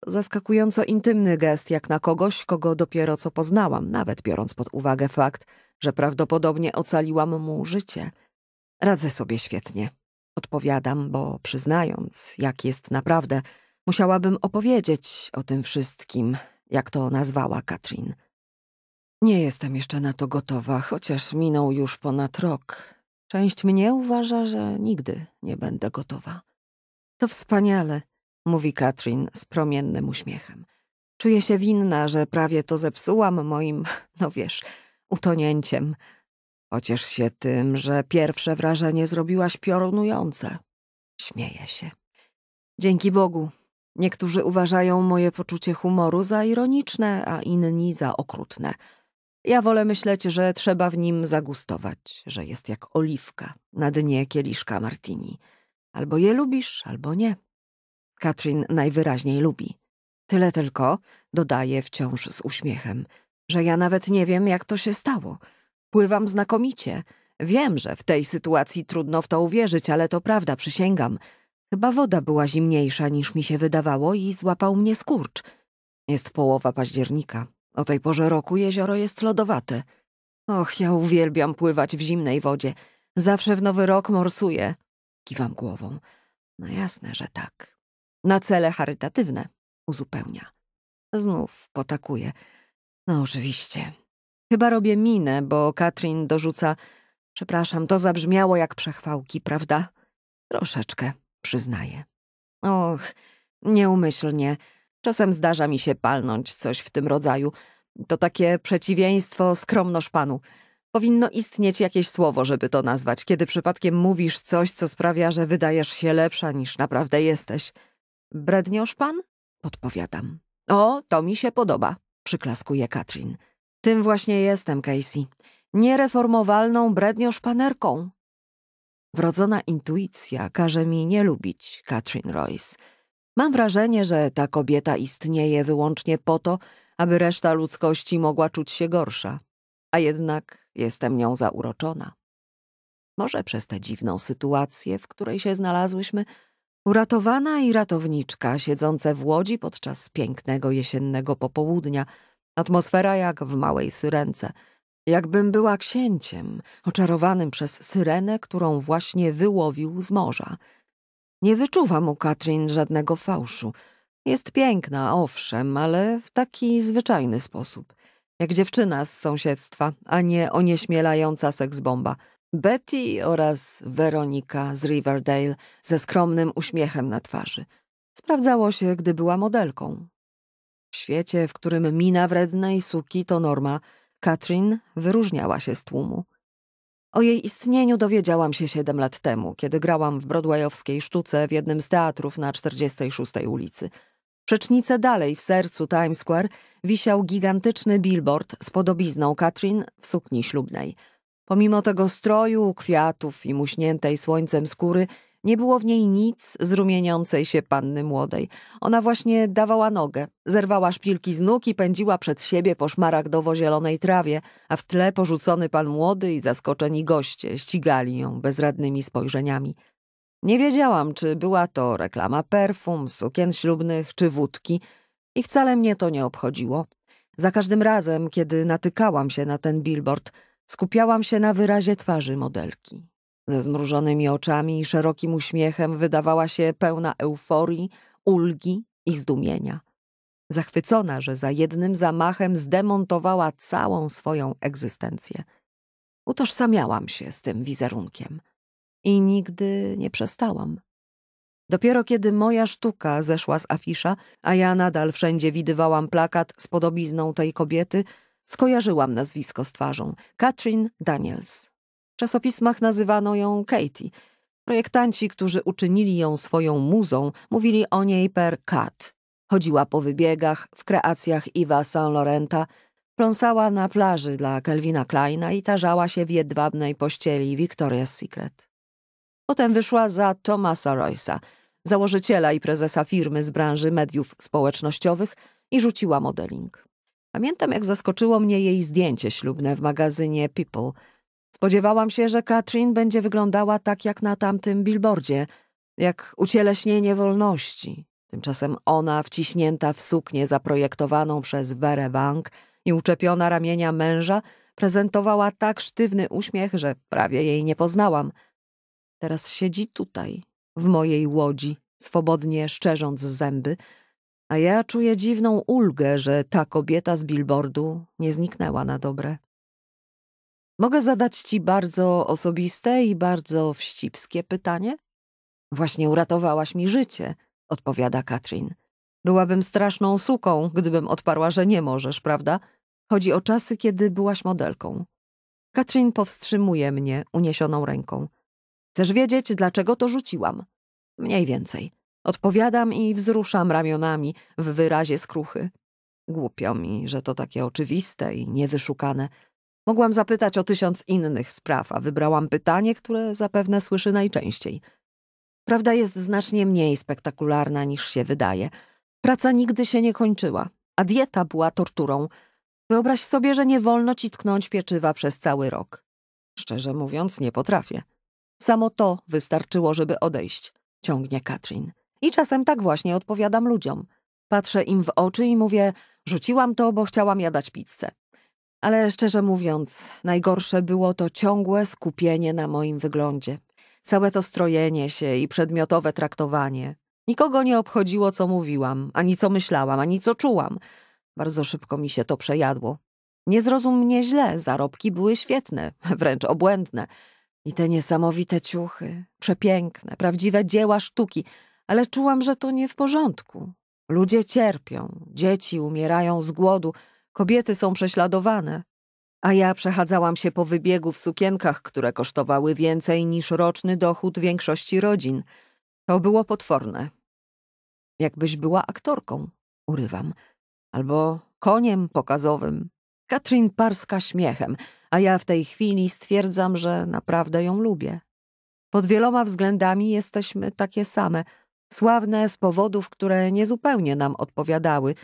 Zaskakująco intymny gest, jak na kogoś, kogo dopiero co poznałam, nawet biorąc pod uwagę fakt, że prawdopodobnie ocaliłam mu życie. Radzę sobie świetnie. Odpowiadam, bo przyznając, jak jest naprawdę, musiałabym opowiedzieć o tym wszystkim, jak to nazwała Katrin. Nie jestem jeszcze na to gotowa, chociaż minął już ponad rok. Część mnie uważa, że nigdy nie będę gotowa. To wspaniale, mówi Katrin z promiennym uśmiechem. Czuję się winna, że prawie to zepsułam moim, no wiesz, utonięciem. Chociaż się tym, że pierwsze wrażenie zrobiłaś piorunujące. Śmieję się. Dzięki Bogu. Niektórzy uważają moje poczucie humoru za ironiczne, a inni za okrutne. Ja wolę myśleć, że trzeba w nim zagustować, że jest jak oliwka na dnie kieliszka martini. Albo je lubisz, albo nie. Katrin najwyraźniej lubi. Tyle tylko, dodaje wciąż z uśmiechem, że ja nawet nie wiem, jak to się stało. Pływam znakomicie. Wiem, że w tej sytuacji trudno w to uwierzyć, ale to prawda, przysięgam. Chyba woda była zimniejsza niż mi się wydawało i złapał mnie skurcz. Jest połowa października. O tej porze roku jezioro jest lodowate. Och, ja uwielbiam pływać w zimnej wodzie. Zawsze w nowy rok morsuję. Kiwam głową. No jasne, że tak. Na cele charytatywne, uzupełnia. Znów potakuje. No oczywiście. Chyba robię minę, bo Katrin dorzuca. Przepraszam, to zabrzmiało jak przechwałki, prawda? Troszeczkę, przyznaję. Och, nieumyślnie. Czasem zdarza mi się palnąć coś w tym rodzaju. To takie przeciwieństwo skromność panu. Powinno istnieć jakieś słowo, żeby to nazwać, kiedy przypadkiem mówisz coś, co sprawia, że wydajesz się lepsza niż naprawdę jesteś. Bredniosz pan? Odpowiadam. O, to mi się podoba, przyklaskuje Katrin. Tym właśnie jestem, Casey. Niereformowalną bredniosz panerką. Wrodzona intuicja każe mi nie lubić Katrin Royce. Mam wrażenie, że ta kobieta istnieje wyłącznie po to, aby reszta ludzkości mogła czuć się gorsza. A jednak Jestem nią zauroczona. Może przez tę dziwną sytuację, w której się znalazłyśmy, uratowana i ratowniczka siedzące w łodzi podczas pięknego jesiennego popołudnia, atmosfera jak w małej syrence, jakbym była księciem, oczarowanym przez syrenę, którą właśnie wyłowił z morza. Nie wyczuwam u Katrin żadnego fałszu. Jest piękna, owszem, ale w taki zwyczajny sposób jak dziewczyna z sąsiedztwa, a nie onieśmielająca seksbomba. Betty oraz Weronika z Riverdale ze skromnym uśmiechem na twarzy. Sprawdzało się, gdy była modelką. W świecie, w którym mina wrednej suki to norma, Katrin wyróżniała się z tłumu. O jej istnieniu dowiedziałam się siedem lat temu, kiedy grałam w broadwayowskiej sztuce w jednym z teatrów na 46 ulicy – Przecznicę dalej w sercu Times Square wisiał gigantyczny billboard z podobizną Katrin w sukni ślubnej. Pomimo tego stroju, kwiatów i muśniętej słońcem skóry, nie było w niej nic z rumieniącej się panny młodej. Ona właśnie dawała nogę, zerwała szpilki z nóg i pędziła przed siebie po szmaragdowo-zielonej trawie, a w tle porzucony pan młody i zaskoczeni goście ścigali ją bezradnymi spojrzeniami – nie wiedziałam, czy była to reklama perfum, sukien ślubnych czy wódki i wcale mnie to nie obchodziło. Za każdym razem, kiedy natykałam się na ten billboard, skupiałam się na wyrazie twarzy modelki. Ze zmrużonymi oczami i szerokim uśmiechem wydawała się pełna euforii, ulgi i zdumienia. Zachwycona, że za jednym zamachem zdemontowała całą swoją egzystencję. Utożsamiałam się z tym wizerunkiem – i nigdy nie przestałam. Dopiero kiedy moja sztuka zeszła z afisza, a ja nadal wszędzie widywałam plakat z podobizną tej kobiety, skojarzyłam nazwisko z twarzą Katrin Daniels. W czasopismach nazywano ją Katie. Projektanci, którzy uczynili ją swoją muzą, mówili o niej per Kat. Chodziła po wybiegach, w kreacjach Iwa Saint Laurenta, pląsała na plaży dla Kelvina Kleina i tarzała się w jedwabnej pościeli Victoria's Secret. Potem wyszła za Thomasa Royce'a, założyciela i prezesa firmy z branży mediów społecznościowych i rzuciła modeling. Pamiętam, jak zaskoczyło mnie jej zdjęcie ślubne w magazynie People. Spodziewałam się, że Katrin będzie wyglądała tak jak na tamtym billboardzie, jak ucieleśnienie wolności. Tymczasem ona, wciśnięta w suknię zaprojektowaną przez Vere Wang i uczepiona ramienia męża, prezentowała tak sztywny uśmiech, że prawie jej nie poznałam – Teraz siedzi tutaj, w mojej łodzi, swobodnie szczerząc zęby, a ja czuję dziwną ulgę, że ta kobieta z billboardu nie zniknęła na dobre. Mogę zadać ci bardzo osobiste i bardzo wścibskie pytanie? Właśnie uratowałaś mi życie, odpowiada Katrin. Byłabym straszną suką, gdybym odparła, że nie możesz, prawda? Chodzi o czasy, kiedy byłaś modelką. Katrin powstrzymuje mnie uniesioną ręką. Chcesz wiedzieć, dlaczego to rzuciłam? Mniej więcej. Odpowiadam i wzruszam ramionami w wyrazie skruchy. Głupio mi, że to takie oczywiste i niewyszukane. Mogłam zapytać o tysiąc innych spraw, a wybrałam pytanie, które zapewne słyszy najczęściej. Prawda jest znacznie mniej spektakularna niż się wydaje. Praca nigdy się nie kończyła, a dieta była torturą. Wyobraź sobie, że nie wolno ci tknąć pieczywa przez cały rok. Szczerze mówiąc, nie potrafię. Samo to wystarczyło, żeby odejść, ciągnie Katrin. I czasem tak właśnie odpowiadam ludziom. Patrzę im w oczy i mówię, rzuciłam to, bo chciałam jadać pizzę. Ale szczerze mówiąc, najgorsze było to ciągłe skupienie na moim wyglądzie. Całe to strojenie się i przedmiotowe traktowanie. Nikogo nie obchodziło, co mówiłam, ani co myślałam, ani co czułam. Bardzo szybko mi się to przejadło. Nie zrozum mnie źle, zarobki były świetne, wręcz obłędne. I te niesamowite ciuchy, przepiękne, prawdziwe dzieła sztuki, ale czułam, że to nie w porządku. Ludzie cierpią, dzieci umierają z głodu, kobiety są prześladowane. A ja przechadzałam się po wybiegu w sukienkach, które kosztowały więcej niż roczny dochód większości rodzin. To było potworne. Jakbyś była aktorką, urywam, albo koniem pokazowym. Katrin parska śmiechem, a ja w tej chwili stwierdzam, że naprawdę ją lubię. Pod wieloma względami jesteśmy takie same, sławne z powodów, które niezupełnie nam odpowiadały,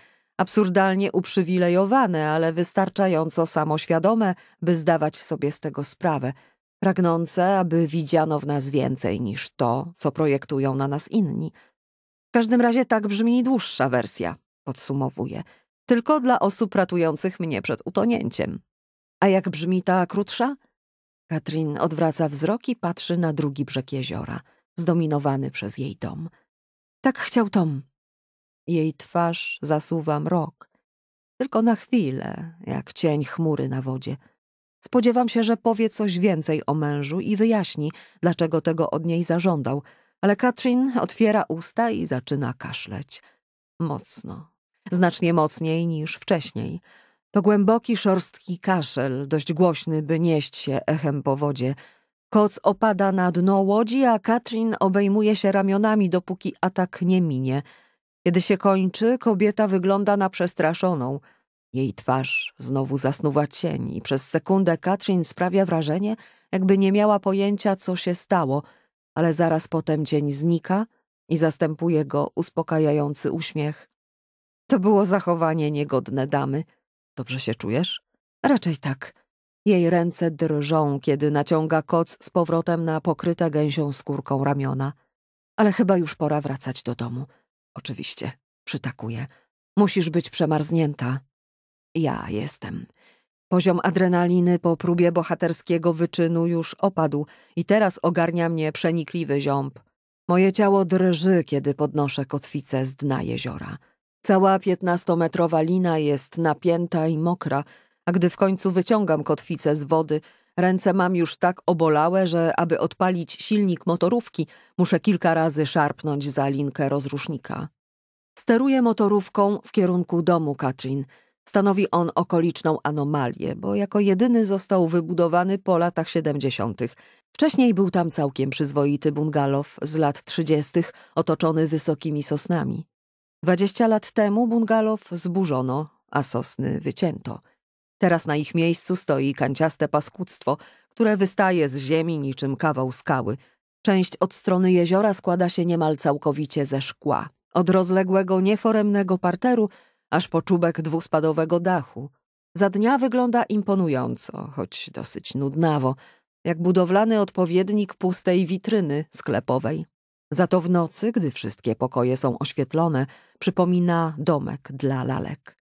absurdalnie uprzywilejowane, ale wystarczająco samoświadome, by zdawać sobie z tego sprawę, pragnące, aby widziano w nas więcej niż to, co projektują na nas inni. W każdym razie tak brzmi dłuższa wersja, podsumowuje tylko dla osób ratujących mnie przed utonięciem. A jak brzmi ta krótsza? Katrin odwraca wzrok i patrzy na drugi brzeg jeziora, zdominowany przez jej dom. Tak chciał Tom. Jej twarz zasuwa mrok. Tylko na chwilę, jak cień chmury na wodzie. Spodziewam się, że powie coś więcej o mężu i wyjaśni, dlaczego tego od niej zażądał, ale Katrin otwiera usta i zaczyna kaszleć. Mocno, znacznie mocniej niż wcześniej. To głęboki, szorstki kaszel, dość głośny, by nieść się echem po wodzie. Koc opada na dno łodzi, a Katrin obejmuje się ramionami, dopóki atak nie minie. Kiedy się kończy, kobieta wygląda na przestraszoną. Jej twarz znowu zasnuwa cień i przez sekundę Katrin sprawia wrażenie, jakby nie miała pojęcia, co się stało, ale zaraz potem cień znika i zastępuje go uspokajający uśmiech. To było zachowanie niegodne damy. Dobrze się czujesz? Raczej tak. Jej ręce drżą, kiedy naciąga koc z powrotem na pokryte gęsią skórką ramiona. Ale chyba już pora wracać do domu. Oczywiście, przytakuje. Musisz być przemarznięta. Ja jestem. Poziom adrenaliny po próbie bohaterskiego wyczynu już opadł i teraz ogarnia mnie przenikliwy ziąb. Moje ciało drży, kiedy podnoszę kotwicę z dna jeziora. Cała piętnastometrowa lina jest napięta i mokra, a gdy w końcu wyciągam kotwicę z wody, ręce mam już tak obolałe, że aby odpalić silnik motorówki, muszę kilka razy szarpnąć za linkę rozrusznika. Steruję motorówką w kierunku domu Katrin. Stanowi on okoliczną anomalię, bo jako jedyny został wybudowany po latach 70. Wcześniej był tam całkiem przyzwoity bungalow z lat 30., otoczony wysokimi sosnami. Dwadzieścia lat temu bungalow zburzono, a sosny wycięto. Teraz na ich miejscu stoi kanciaste paskudztwo, które wystaje z ziemi niczym kawał skały. Część od strony jeziora składa się niemal całkowicie ze szkła. Od rozległego, nieforemnego parteru, aż po czubek dwuspadowego dachu. Za dnia wygląda imponująco, choć dosyć nudnawo, jak budowlany odpowiednik pustej witryny sklepowej. Za to w nocy, gdy wszystkie pokoje są oświetlone, przypomina domek dla lalek.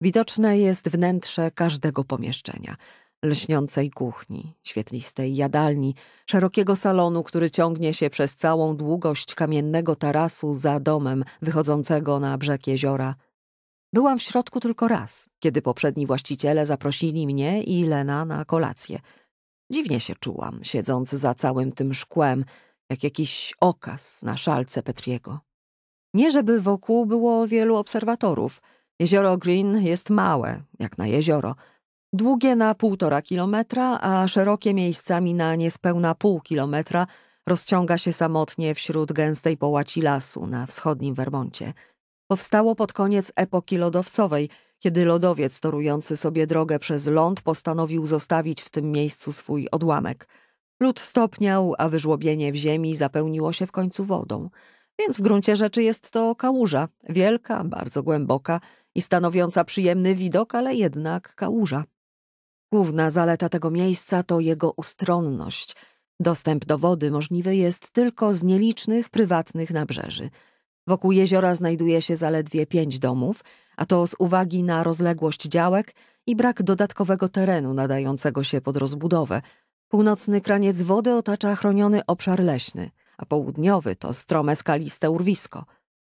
Widoczne jest wnętrze każdego pomieszczenia lśniącej kuchni, świetlistej jadalni, szerokiego salonu, który ciągnie się przez całą długość kamiennego tarasu za domem wychodzącego na brzeg jeziora. Byłam w środku tylko raz, kiedy poprzedni właściciele zaprosili mnie i Lena na kolację. Dziwnie się czułam, siedząc za całym tym szkłem, jak jakiś okaz na szalce Petriego. Nie żeby wokół było wielu obserwatorów. Jezioro Green jest małe, jak na jezioro. Długie na półtora kilometra, a szerokie miejscami na niespełna pół kilometra rozciąga się samotnie wśród gęstej połaci lasu na wschodnim Wermoncie. Powstało pod koniec epoki lodowcowej, kiedy lodowiec torujący sobie drogę przez ląd postanowił zostawić w tym miejscu swój odłamek – Lód stopniał, a wyżłobienie w ziemi zapełniło się w końcu wodą, więc w gruncie rzeczy jest to kałuża, wielka, bardzo głęboka i stanowiąca przyjemny widok, ale jednak kałuża. Główna zaleta tego miejsca to jego ustronność. Dostęp do wody możliwy jest tylko z nielicznych prywatnych nabrzeży. Wokół jeziora znajduje się zaledwie pięć domów, a to z uwagi na rozległość działek i brak dodatkowego terenu nadającego się pod rozbudowę – Północny kraniec wody otacza chroniony obszar leśny, a południowy to strome skaliste urwisko.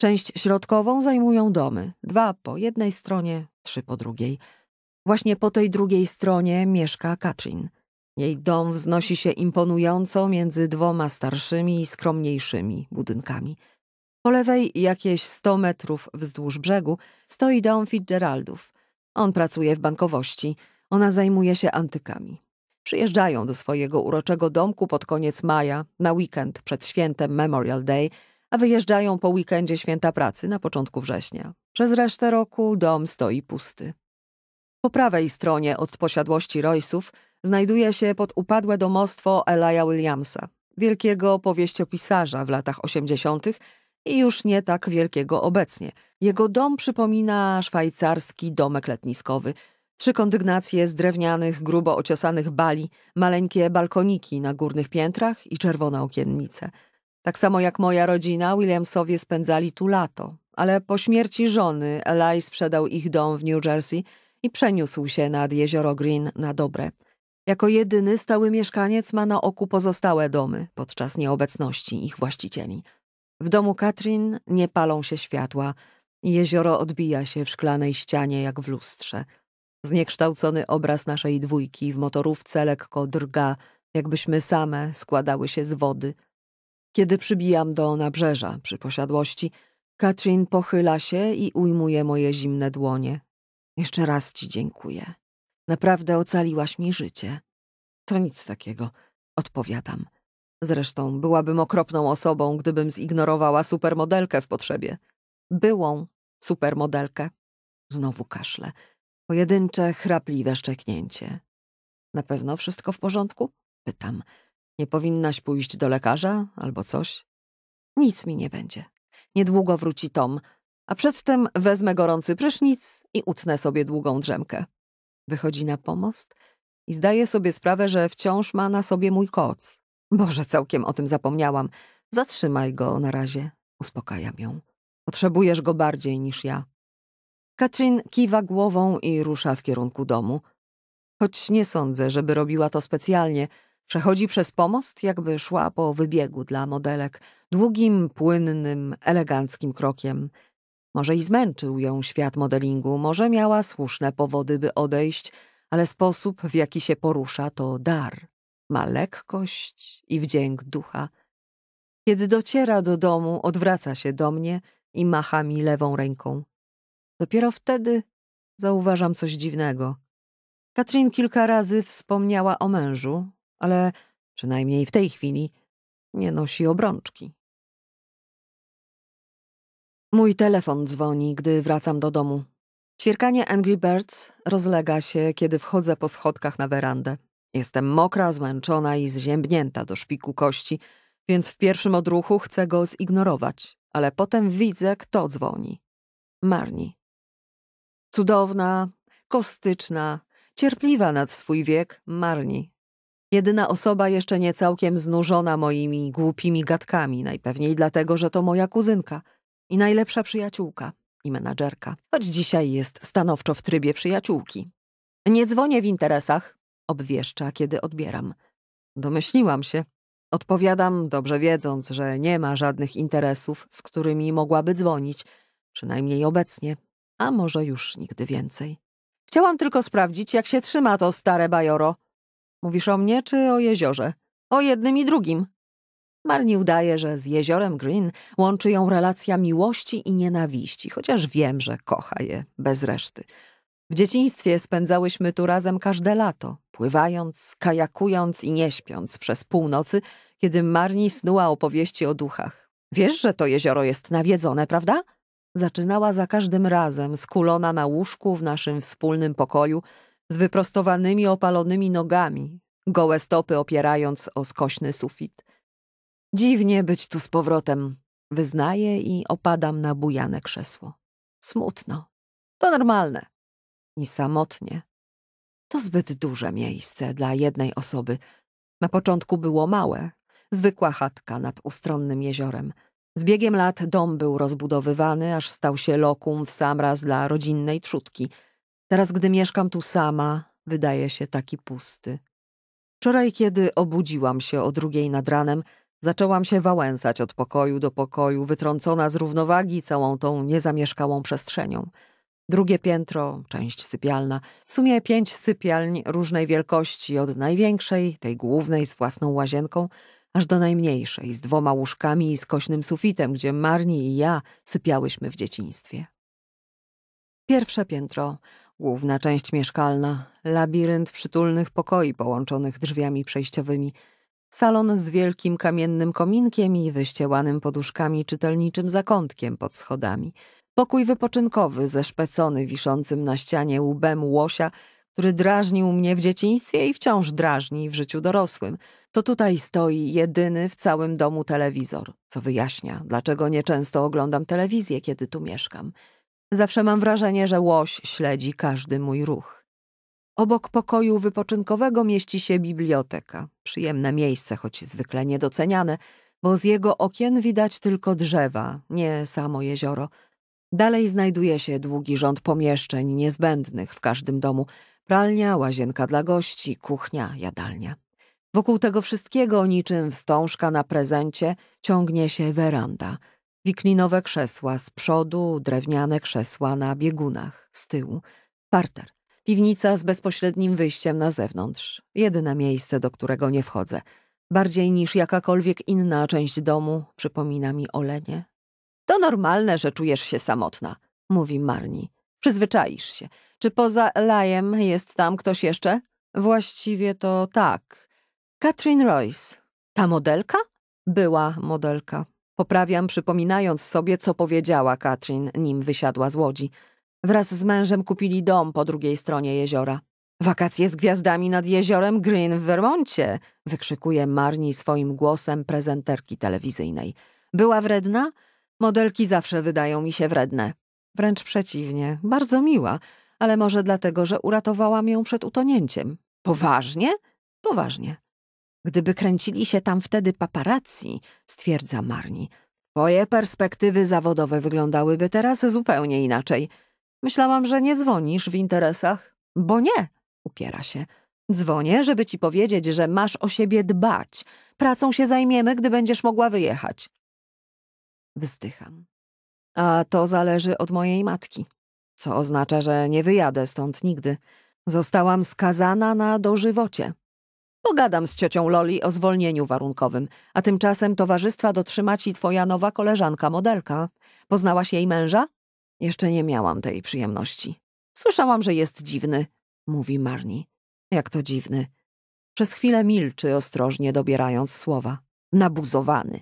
Część środkową zajmują domy, dwa po jednej stronie, trzy po drugiej. Właśnie po tej drugiej stronie mieszka Katrin. Jej dom wznosi się imponująco między dwoma starszymi i skromniejszymi budynkami. Po lewej, jakieś 100 metrów wzdłuż brzegu, stoi dom Fitzgeraldów. On pracuje w bankowości, ona zajmuje się antykami przyjeżdżają do swojego uroczego domku pod koniec maja, na weekend przed świętem Memorial Day, a wyjeżdżają po weekendzie święta pracy na początku września. Przez resztę roku dom stoi pusty. Po prawej stronie od posiadłości Royce'ów znajduje się podupadłe domostwo Elia Williamsa, wielkiego powieściopisarza w latach 80. i już nie tak wielkiego obecnie. Jego dom przypomina szwajcarski domek letniskowy – Trzy kondygnacje z drewnianych, grubo ociosanych bali, maleńkie balkoniki na górnych piętrach i czerwone okiennice. Tak samo jak moja rodzina, Williamsowie spędzali tu lato, ale po śmierci żony Eli sprzedał ich dom w New Jersey i przeniósł się nad jezioro Green na dobre. Jako jedyny stały mieszkaniec ma na oku pozostałe domy podczas nieobecności ich właścicieli. W domu Katrin nie palą się światła, jezioro odbija się w szklanej ścianie jak w lustrze – Zniekształcony obraz naszej dwójki w motorówce lekko drga, jakbyśmy same składały się z wody. Kiedy przybijam do nabrzeża przy posiadłości, Katrin pochyla się i ujmuje moje zimne dłonie. Jeszcze raz ci dziękuję. Naprawdę ocaliłaś mi życie. To nic takiego, odpowiadam. Zresztą byłabym okropną osobą, gdybym zignorowała supermodelkę w potrzebie. Byłą supermodelkę. Znowu kaszle. Pojedyncze, chrapliwe szczeknięcie. Na pewno wszystko w porządku? Pytam. Nie powinnaś pójść do lekarza albo coś? Nic mi nie będzie. Niedługo wróci Tom, a przedtem wezmę gorący prysznic i utnę sobie długą drzemkę. Wychodzi na pomost i zdaje sobie sprawę, że wciąż ma na sobie mój koc. Boże, całkiem o tym zapomniałam. Zatrzymaj go na razie. Uspokajam ją. Potrzebujesz go bardziej niż ja. Katrin kiwa głową i rusza w kierunku domu. Choć nie sądzę, żeby robiła to specjalnie, przechodzi przez pomost, jakby szła po wybiegu dla modelek, długim, płynnym, eleganckim krokiem. Może i zmęczył ją świat modelingu, może miała słuszne powody, by odejść, ale sposób, w jaki się porusza, to dar. Ma lekkość i wdzięk ducha. Kiedy dociera do domu, odwraca się do mnie i macha mi lewą ręką. Dopiero wtedy zauważam coś dziwnego. Katrin kilka razy wspomniała o mężu, ale przynajmniej w tej chwili nie nosi obrączki. Mój telefon dzwoni, gdy wracam do domu. Ćwierkanie Angry Birds rozlega się, kiedy wchodzę po schodkach na werandę. Jestem mokra, zmęczona i zziębnięta do szpiku kości, więc w pierwszym odruchu chcę go zignorować, ale potem widzę, kto dzwoni. Marni. Cudowna, kostyczna, cierpliwa nad swój wiek, marni. Jedyna osoba jeszcze nie całkiem znużona moimi głupimi gadkami, najpewniej dlatego, że to moja kuzynka i najlepsza przyjaciółka i menadżerka, choć dzisiaj jest stanowczo w trybie przyjaciółki. Nie dzwonię w interesach, obwieszcza, kiedy odbieram. Domyśliłam się. Odpowiadam, dobrze wiedząc, że nie ma żadnych interesów, z którymi mogłaby dzwonić, przynajmniej obecnie a może już nigdy więcej. Chciałam tylko sprawdzić, jak się trzyma to stare bajoro. Mówisz o mnie czy o jeziorze? O jednym i drugim. Marni udaje, że z jeziorem Green łączy ją relacja miłości i nienawiści, chociaż wiem, że kocha je bez reszty. W dzieciństwie spędzałyśmy tu razem każde lato, pływając, kajakując i nie śpiąc przez północy, kiedy Marni snuła opowieści o duchach. Wiesz, że to jezioro jest nawiedzone, prawda? Zaczynała za każdym razem, skulona na łóżku w naszym wspólnym pokoju, z wyprostowanymi opalonymi nogami, gołe stopy opierając o skośny sufit. Dziwnie być tu z powrotem, wyznaję i opadam na bujane krzesło. Smutno. To normalne. I samotnie. To zbyt duże miejsce dla jednej osoby. Na początku było małe, zwykła chatka nad ustronnym jeziorem – z biegiem lat dom był rozbudowywany, aż stał się lokum w sam raz dla rodzinnej trzutki. Teraz, gdy mieszkam tu sama, wydaje się taki pusty. Wczoraj, kiedy obudziłam się o drugiej nad ranem, zaczęłam się wałęsać od pokoju do pokoju, wytrącona z równowagi całą tą niezamieszkałą przestrzenią. Drugie piętro, część sypialna, w sumie pięć sypialń różnej wielkości, od największej, tej głównej z własną łazienką, aż do najmniejszej, z dwoma łóżkami i skośnym sufitem, gdzie Marni i ja sypiałyśmy w dzieciństwie. Pierwsze piętro, główna część mieszkalna, labirynt przytulnych pokoi połączonych drzwiami przejściowymi, salon z wielkim kamiennym kominkiem i wyścielanym poduszkami czytelniczym zakątkiem pod schodami, pokój wypoczynkowy zeszpecony wiszącym na ścianie łbem łosia, który drażnił mnie w dzieciństwie i wciąż drażni w życiu dorosłym. To tutaj stoi jedyny w całym domu telewizor, co wyjaśnia, dlaczego nieczęsto oglądam telewizję, kiedy tu mieszkam. Zawsze mam wrażenie, że łoś śledzi każdy mój ruch. Obok pokoju wypoczynkowego mieści się biblioteka, przyjemne miejsce, choć zwykle niedoceniane, bo z jego okien widać tylko drzewa, nie samo jezioro. Dalej znajduje się długi rząd pomieszczeń niezbędnych w każdym domu, Pralnia, łazienka dla gości, kuchnia, jadalnia. Wokół tego wszystkiego, niczym wstążka na prezencie, ciągnie się weranda. Wiklinowe krzesła z przodu, drewniane krzesła na biegunach, z tyłu. Parter. Piwnica z bezpośrednim wyjściem na zewnątrz. Jedyne miejsce, do którego nie wchodzę. Bardziej niż jakakolwiek inna część domu przypomina mi olenie. To normalne, że czujesz się samotna, mówi Marni. Przyzwyczaisz się. Czy poza Lajem jest tam ktoś jeszcze? Właściwie to tak. Katrin Royce. Ta modelka? Była modelka. Poprawiam, przypominając sobie, co powiedziała Katrin, nim wysiadła z łodzi. Wraz z mężem kupili dom po drugiej stronie jeziora. Wakacje z gwiazdami nad jeziorem Green w Vermoncie! wykrzykuje Marni swoim głosem prezenterki telewizyjnej. Była wredna? Modelki zawsze wydają mi się wredne. Wręcz przeciwnie, bardzo miła, ale może dlatego, że uratowałam ją przed utonięciem. Poważnie? Poważnie. Gdyby kręcili się tam wtedy paparazzi, stwierdza Marni, twoje perspektywy zawodowe wyglądałyby teraz zupełnie inaczej. Myślałam, że nie dzwonisz w interesach. Bo nie, upiera się. Dzwonię, żeby ci powiedzieć, że masz o siebie dbać. Pracą się zajmiemy, gdy będziesz mogła wyjechać. Wzdycham a to zależy od mojej matki, co oznacza, że nie wyjadę stąd nigdy. Zostałam skazana na dożywocie. Pogadam z ciocią Loli o zwolnieniu warunkowym, a tymczasem towarzystwa dotrzyma ci twoja nowa koleżanka, modelka. Poznałaś jej męża? Jeszcze nie miałam tej przyjemności. Słyszałam, że jest dziwny, mówi Marni. Jak to dziwny. Przez chwilę milczy, ostrożnie dobierając słowa. Nabuzowany.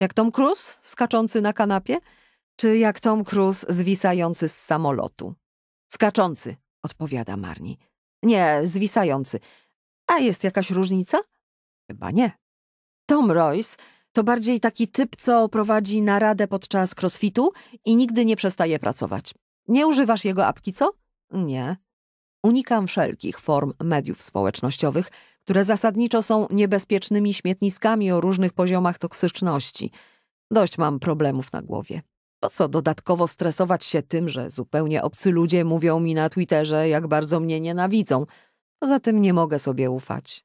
Jak Tom Cruise, skaczący na kanapie? czy jak Tom Cruise zwisający z samolotu. Skaczący, odpowiada Marni. Nie, zwisający. A jest jakaś różnica? Chyba nie. Tom Royce to bardziej taki typ, co prowadzi naradę podczas crossfitu i nigdy nie przestaje pracować. Nie używasz jego apki, co? Nie. Unikam wszelkich form mediów społecznościowych, które zasadniczo są niebezpiecznymi śmietniskami o różnych poziomach toksyczności. Dość mam problemów na głowie. Po co dodatkowo stresować się tym, że zupełnie obcy ludzie mówią mi na Twitterze, jak bardzo mnie nienawidzą? Poza tym nie mogę sobie ufać.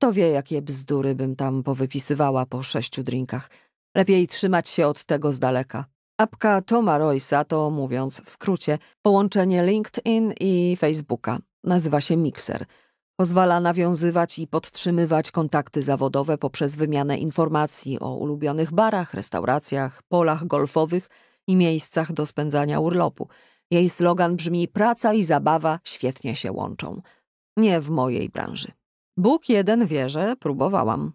To wie, jakie bzdury bym tam powypisywała po sześciu drinkach. Lepiej trzymać się od tego z daleka. Apka Toma Roysa to, mówiąc w skrócie, połączenie LinkedIn i Facebooka. Nazywa się Mixer – Pozwala nawiązywać i podtrzymywać kontakty zawodowe poprzez wymianę informacji o ulubionych barach, restauracjach, polach golfowych i miejscach do spędzania urlopu. Jej slogan brzmi: Praca i zabawa świetnie się łączą. Nie w mojej branży. Bóg jeden wie, że próbowałam.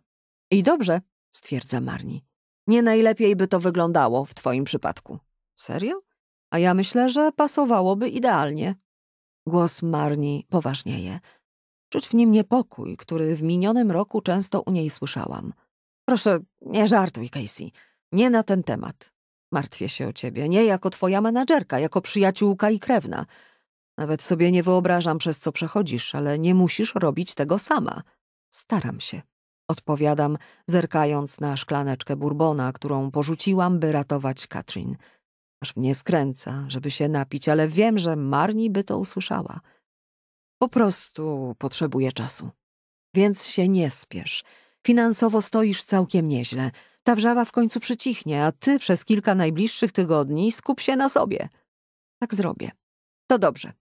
I dobrze, stwierdza Marni. Nie najlepiej by to wyglądało w twoim przypadku. Serio? A ja myślę, że pasowałoby idealnie. Głos Marni poważnieje. Czuć w nim niepokój, który w minionym roku często u niej słyszałam. Proszę, nie żartuj, Casey. Nie na ten temat. Martwię się o ciebie. Nie jako twoja menadżerka, jako przyjaciółka i krewna. Nawet sobie nie wyobrażam, przez co przechodzisz, ale nie musisz robić tego sama. Staram się. Odpowiadam, zerkając na szklaneczkę burbona, którą porzuciłam, by ratować Katrin. Aż mnie skręca, żeby się napić, ale wiem, że Marni by to usłyszała. Po prostu potrzebuje czasu. Więc się nie spiesz. Finansowo stoisz całkiem nieźle. Ta wrzawa w końcu przycichnie, a ty przez kilka najbliższych tygodni skup się na sobie. Tak zrobię. To dobrze.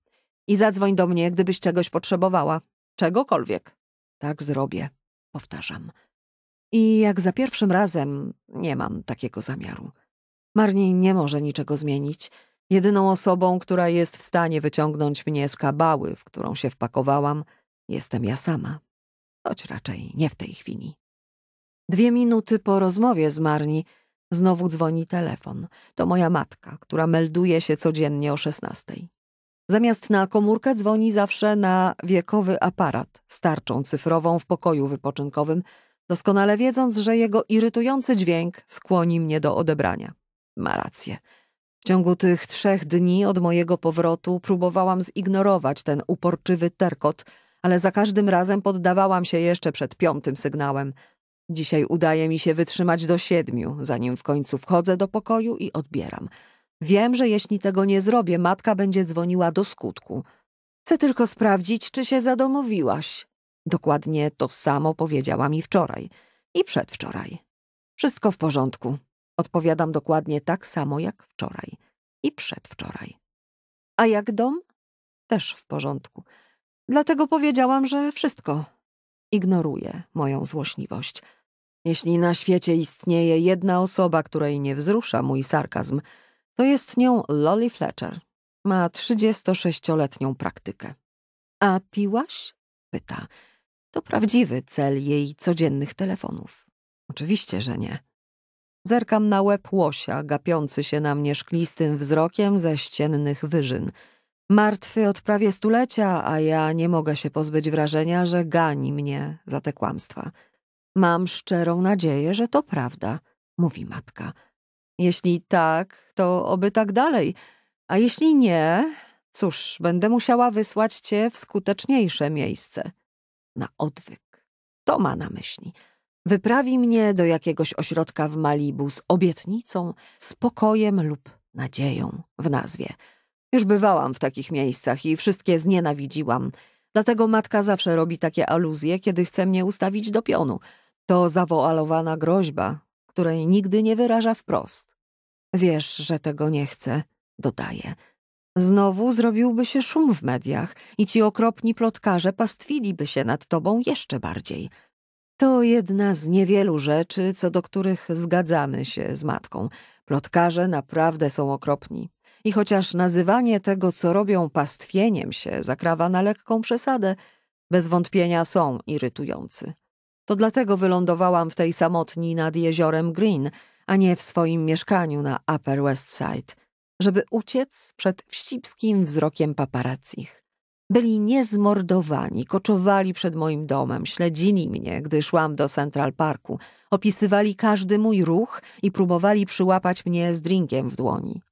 I zadzwoń do mnie, gdybyś czegoś potrzebowała. Czegokolwiek. Tak zrobię, powtarzam. I jak za pierwszym razem, nie mam takiego zamiaru. Marni nie może niczego zmienić. Jedyną osobą, która jest w stanie wyciągnąć mnie z kabały, w którą się wpakowałam, jestem ja sama. Choć raczej nie w tej chwili. Dwie minuty po rozmowie z Marni znowu dzwoni telefon. To moja matka, która melduje się codziennie o szesnastej. Zamiast na komórkę dzwoni zawsze na wiekowy aparat z tarczą cyfrową w pokoju wypoczynkowym, doskonale wiedząc, że jego irytujący dźwięk skłoni mnie do odebrania. Ma rację. W ciągu tych trzech dni od mojego powrotu próbowałam zignorować ten uporczywy terkot, ale za każdym razem poddawałam się jeszcze przed piątym sygnałem. Dzisiaj udaje mi się wytrzymać do siedmiu, zanim w końcu wchodzę do pokoju i odbieram. Wiem, że jeśli tego nie zrobię, matka będzie dzwoniła do skutku. Chcę tylko sprawdzić, czy się zadomowiłaś. Dokładnie to samo powiedziała mi wczoraj i przedwczoraj. Wszystko w porządku, Odpowiadam dokładnie tak samo jak wczoraj i przedwczoraj. A jak dom? Też w porządku. Dlatego powiedziałam, że wszystko. Ignoruje moją złośliwość. Jeśli na świecie istnieje jedna osoba, której nie wzrusza mój sarkazm, to jest nią Lolly Fletcher. Ma 36-letnią praktykę. A piłaś? Pyta. To prawdziwy cel jej codziennych telefonów. Oczywiście, że nie. Zerkam na łeb łosia, gapiący się na mnie szklistym wzrokiem ze ściennych wyżyn. Martwy od prawie stulecia, a ja nie mogę się pozbyć wrażenia, że gani mnie za te kłamstwa. Mam szczerą nadzieję, że to prawda, mówi matka. Jeśli tak, to oby tak dalej, a jeśli nie, cóż, będę musiała wysłać cię w skuteczniejsze miejsce. Na odwyk. To ma na myśli. Wyprawi mnie do jakiegoś ośrodka w Malibu z obietnicą, spokojem lub nadzieją w nazwie. Już bywałam w takich miejscach i wszystkie znienawidziłam. Dlatego matka zawsze robi takie aluzje, kiedy chce mnie ustawić do pionu. To zawoalowana groźba, której nigdy nie wyraża wprost. Wiesz, że tego nie chcę, dodaje. Znowu zrobiłby się szum w mediach i ci okropni plotkarze pastwiliby się nad tobą jeszcze bardziej – to jedna z niewielu rzeczy, co do których zgadzamy się z matką. Plotkarze naprawdę są okropni. I chociaż nazywanie tego, co robią, pastwieniem się zakrawa na lekką przesadę, bez wątpienia są irytujący. To dlatego wylądowałam w tej samotni nad jeziorem Green, a nie w swoim mieszkaniu na Upper West Side, żeby uciec przed wścibskim wzrokiem paparazzich. Byli niezmordowani, koczowali przed moim domem, śledzili mnie, gdy szłam do Central Parku, opisywali każdy mój ruch i próbowali przyłapać mnie z drinkiem w dłoni.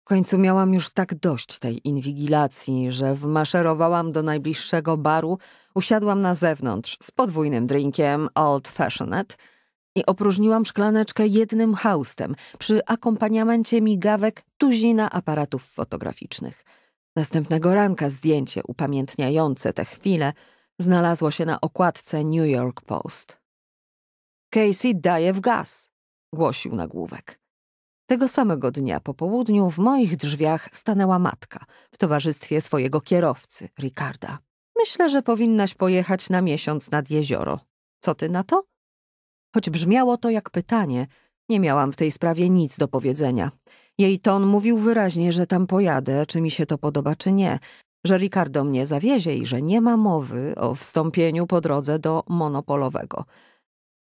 W końcu miałam już tak dość tej inwigilacji, że wmaszerowałam do najbliższego baru, usiadłam na zewnątrz z podwójnym drinkiem Old Fashioned i opróżniłam szklaneczkę jednym haustem przy akompaniamencie migawek tuzina aparatów fotograficznych – Następnego ranka zdjęcie upamiętniające te chwile znalazło się na okładce New York Post. Casey daje w gaz, głosił nagłówek. Tego samego dnia po południu w moich drzwiach stanęła matka w towarzystwie swojego kierowcy, Ricarda. Myślę, że powinnaś pojechać na miesiąc nad jezioro. Co ty na to? Choć brzmiało to jak pytanie, nie miałam w tej sprawie nic do powiedzenia. Jej ton mówił wyraźnie, że tam pojadę, czy mi się to podoba, czy nie, że Ricardo mnie zawiezie i że nie ma mowy o wstąpieniu po drodze do monopolowego.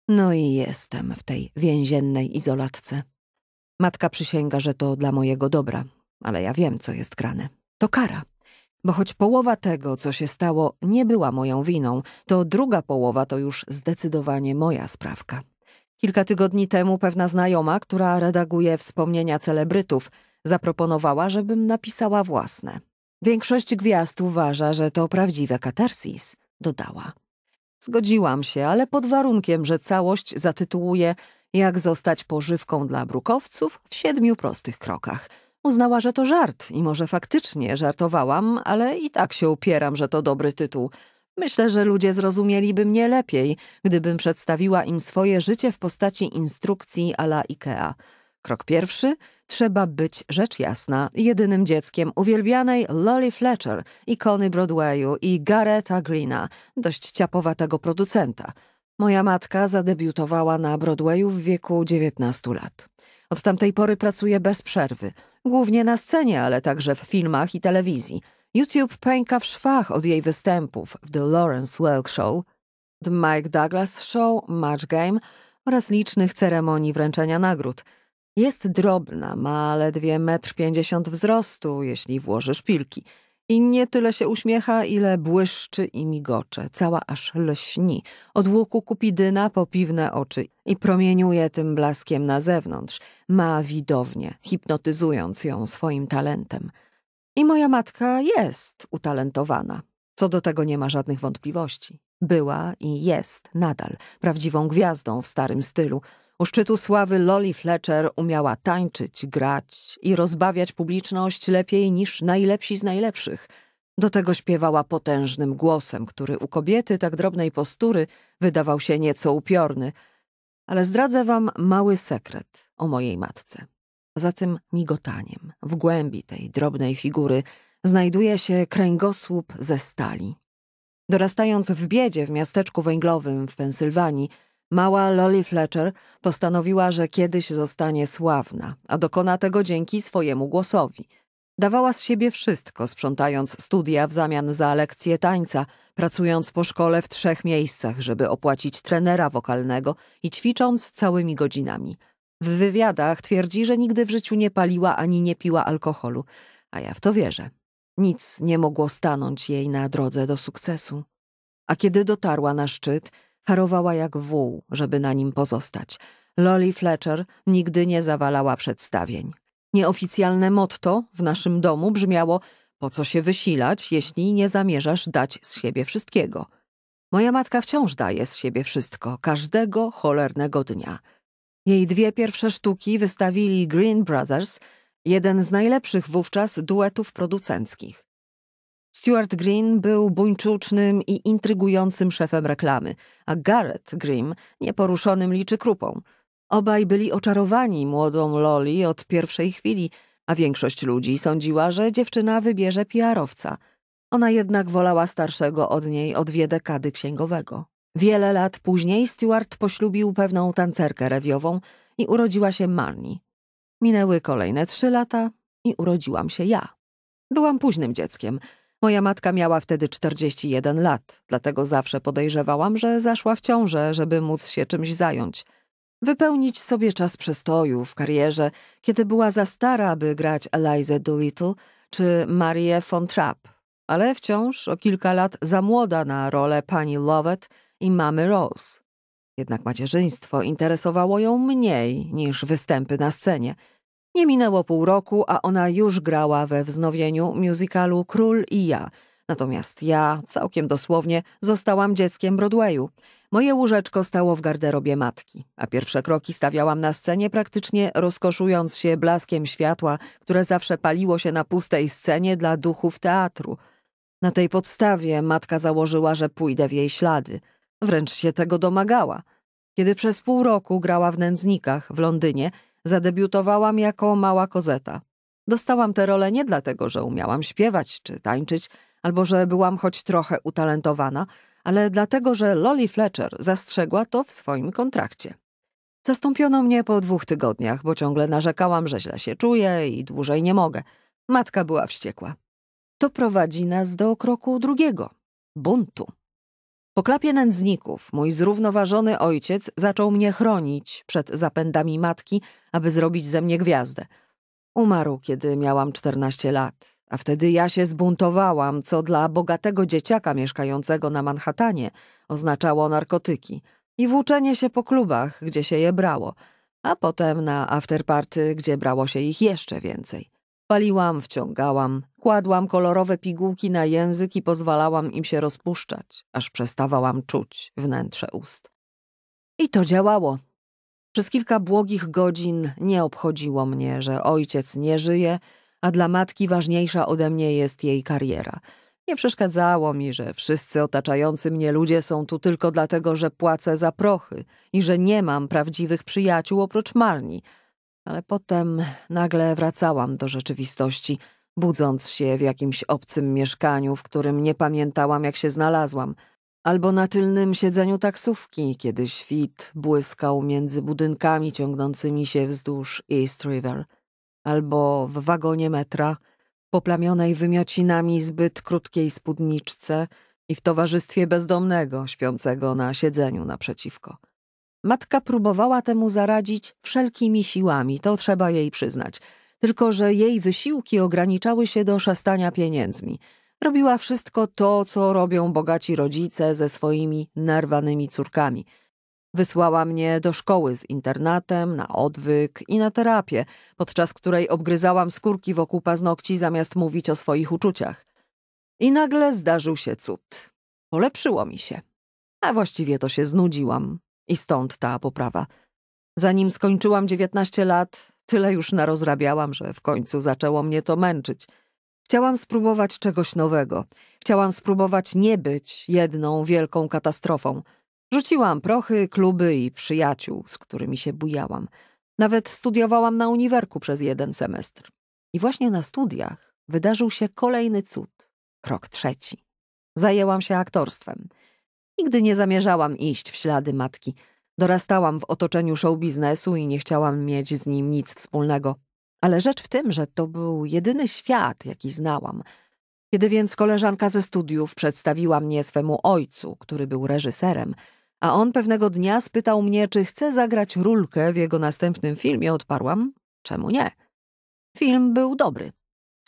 No i jestem w tej więziennej izolatce. Matka przysięga, że to dla mojego dobra, ale ja wiem, co jest grane. To kara. Bo choć połowa tego, co się stało, nie była moją winą, to druga połowa to już zdecydowanie moja sprawka. Kilka tygodni temu pewna znajoma, która redaguje wspomnienia celebrytów, zaproponowała, żebym napisała własne. Większość gwiazd uważa, że to prawdziwe katarsis, dodała. Zgodziłam się, ale pod warunkiem, że całość zatytułuje Jak zostać pożywką dla brukowców w siedmiu prostych krokach. Uznała, że to żart i może faktycznie żartowałam, ale i tak się upieram, że to dobry tytuł. Myślę, że ludzie zrozumieliby mnie lepiej, gdybym przedstawiła im swoje życie w postaci instrukcji ala IKEA. Krok pierwszy trzeba być, rzecz jasna, jedynym dzieckiem uwielbianej Lolly Fletcher, ikony Broadwayu i Gareta Greena, dość ciapowatego producenta. Moja matka zadebiutowała na Broadwayu w wieku 19 lat. Od tamtej pory pracuje bez przerwy, głównie na scenie, ale także w filmach i telewizji – YouTube pęka w szwach od jej występów w The Lawrence Welk Show, The Mike Douglas Show, Match Game oraz licznych ceremonii wręczenia nagród. Jest drobna, ma ledwie metr pięćdziesiąt wzrostu, jeśli włoży szpilki. I nie tyle się uśmiecha, ile błyszczy i migocze, cała aż lśni. Od łuku kupidyna po piwne oczy i promieniuje tym blaskiem na zewnątrz. Ma widownię, hipnotyzując ją swoim talentem. I moja matka jest utalentowana. Co do tego nie ma żadnych wątpliwości. Była i jest nadal prawdziwą gwiazdą w starym stylu. U szczytu sławy Loli Fletcher umiała tańczyć, grać i rozbawiać publiczność lepiej niż najlepsi z najlepszych. Do tego śpiewała potężnym głosem, który u kobiety tak drobnej postury wydawał się nieco upiorny. Ale zdradzę wam mały sekret o mojej matce. Za tym migotaniem w głębi tej drobnej figury znajduje się kręgosłup ze stali. Dorastając w biedzie w miasteczku węglowym w Pensylwanii, mała Lolly Fletcher postanowiła, że kiedyś zostanie sławna, a dokona tego dzięki swojemu głosowi. Dawała z siebie wszystko, sprzątając studia w zamian za lekcje tańca, pracując po szkole w trzech miejscach, żeby opłacić trenera wokalnego i ćwicząc całymi godzinami – w wywiadach twierdzi, że nigdy w życiu nie paliła ani nie piła alkoholu, a ja w to wierzę. Nic nie mogło stanąć jej na drodze do sukcesu. A kiedy dotarła na szczyt, harowała jak wół, żeby na nim pozostać. Loli Fletcher nigdy nie zawalała przedstawień. Nieoficjalne motto w naszym domu brzmiało: Po co się wysilać, jeśli nie zamierzasz dać z siebie wszystkiego? Moja matka wciąż daje z siebie wszystko, każdego cholernego dnia. Jej dwie pierwsze sztuki wystawili Green Brothers, jeden z najlepszych wówczas duetów producenckich. Stuart Green był buńczucznym i intrygującym szefem reklamy, a Garrett Grimm nieporuszonym liczykrupą. Obaj byli oczarowani młodą Loli od pierwszej chwili, a większość ludzi sądziła, że dziewczyna wybierze PR-owca. Ona jednak wolała starszego od niej o dwie dekady księgowego. Wiele lat później Stewart poślubił pewną tancerkę rewiową i urodziła się Marni. Minęły kolejne trzy lata i urodziłam się ja. Byłam późnym dzieckiem. Moja matka miała wtedy 41 lat, dlatego zawsze podejrzewałam, że zaszła w ciążę, żeby móc się czymś zająć. Wypełnić sobie czas przestoju w karierze, kiedy była za stara, by grać Eliza Doolittle czy Marię von Trapp ale wciąż o kilka lat za młoda na rolę pani Lovett i mamy Rose. Jednak macierzyństwo interesowało ją mniej niż występy na scenie. Nie minęło pół roku, a ona już grała we wznowieniu musicalu Król i ja. Natomiast ja, całkiem dosłownie, zostałam dzieckiem Broadwayu. Moje łóżeczko stało w garderobie matki, a pierwsze kroki stawiałam na scenie, praktycznie rozkoszując się blaskiem światła, które zawsze paliło się na pustej scenie dla duchów teatru – na tej podstawie matka założyła, że pójdę w jej ślady. Wręcz się tego domagała. Kiedy przez pół roku grała w nędznikach w Londynie, zadebiutowałam jako mała kozeta. Dostałam tę rolę nie dlatego, że umiałam śpiewać czy tańczyć, albo że byłam choć trochę utalentowana, ale dlatego, że Lolly Fletcher zastrzegła to w swoim kontrakcie. Zastąpiono mnie po dwóch tygodniach, bo ciągle narzekałam, że źle się czuję i dłużej nie mogę. Matka była wściekła. To prowadzi nas do kroku drugiego buntu. Po klapie nędzników mój zrównoważony ojciec zaczął mnie chronić przed zapędami matki, aby zrobić ze mnie gwiazdę. Umarł, kiedy miałam 14 lat, a wtedy ja się zbuntowałam, co dla bogatego dzieciaka mieszkającego na Manhattanie oznaczało narkotyki i włóczenie się po klubach, gdzie się je brało, a potem na afterparty, gdzie brało się ich jeszcze więcej. Paliłam, wciągałam, Kładłam kolorowe pigułki na język i pozwalałam im się rozpuszczać, aż przestawałam czuć wnętrze ust. I to działało. Przez kilka błogich godzin nie obchodziło mnie, że ojciec nie żyje, a dla matki ważniejsza ode mnie jest jej kariera. Nie przeszkadzało mi, że wszyscy otaczający mnie ludzie są tu tylko dlatego, że płacę za prochy i że nie mam prawdziwych przyjaciół oprócz Marni. Ale potem nagle wracałam do rzeczywistości – budząc się w jakimś obcym mieszkaniu, w którym nie pamiętałam, jak się znalazłam, albo na tylnym siedzeniu taksówki, kiedy świt błyskał między budynkami ciągnącymi się wzdłuż East River, albo w wagonie metra, poplamionej wymiocinami zbyt krótkiej spódniczce i w towarzystwie bezdomnego śpiącego na siedzeniu naprzeciwko. Matka próbowała temu zaradzić wszelkimi siłami, to trzeba jej przyznać – tylko że jej wysiłki ograniczały się do szastania pieniędzmi. Robiła wszystko to, co robią bogaci rodzice ze swoimi narwanymi córkami. Wysłała mnie do szkoły z internatem, na odwyk i na terapię, podczas której obgryzałam skórki wokół paznokci zamiast mówić o swoich uczuciach. I nagle zdarzył się cud. Polepszyło mi się. A właściwie to się znudziłam. I stąd ta poprawa. Zanim skończyłam dziewiętnaście lat, Tyle już narozrabiałam, że w końcu zaczęło mnie to męczyć. Chciałam spróbować czegoś nowego. Chciałam spróbować nie być jedną wielką katastrofą. Rzuciłam prochy, kluby i przyjaciół, z którymi się bujałam. Nawet studiowałam na uniwerku przez jeden semestr. I właśnie na studiach wydarzył się kolejny cud. Krok trzeci. Zajęłam się aktorstwem. Nigdy nie zamierzałam iść w ślady matki – Dorastałam w otoczeniu show biznesu i nie chciałam mieć z nim nic wspólnego. Ale rzecz w tym, że to był jedyny świat, jaki znałam. Kiedy więc koleżanka ze studiów przedstawiła mnie swemu ojcu, który był reżyserem, a on pewnego dnia spytał mnie, czy chcę zagrać rulkę w jego następnym filmie, odparłam, czemu nie? Film był dobry.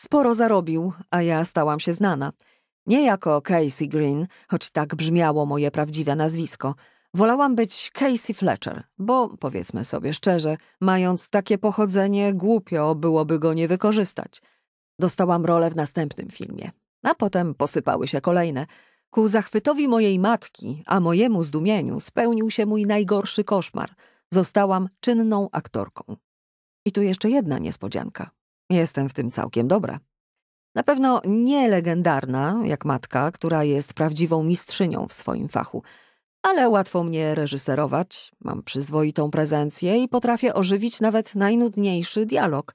Sporo zarobił, a ja stałam się znana. Nie jako Casey Green, choć tak brzmiało moje prawdziwe nazwisko – Wolałam być Casey Fletcher, bo powiedzmy sobie szczerze, mając takie pochodzenie, głupio byłoby go nie wykorzystać. Dostałam rolę w następnym filmie, a potem posypały się kolejne. Ku zachwytowi mojej matki, a mojemu zdumieniu, spełnił się mój najgorszy koszmar. Zostałam czynną aktorką. I tu jeszcze jedna niespodzianka. Jestem w tym całkiem dobra. Na pewno nie legendarna, jak matka, która jest prawdziwą mistrzynią w swoim fachu – ale łatwo mnie reżyserować, mam przyzwoitą prezencję i potrafię ożywić nawet najnudniejszy dialog.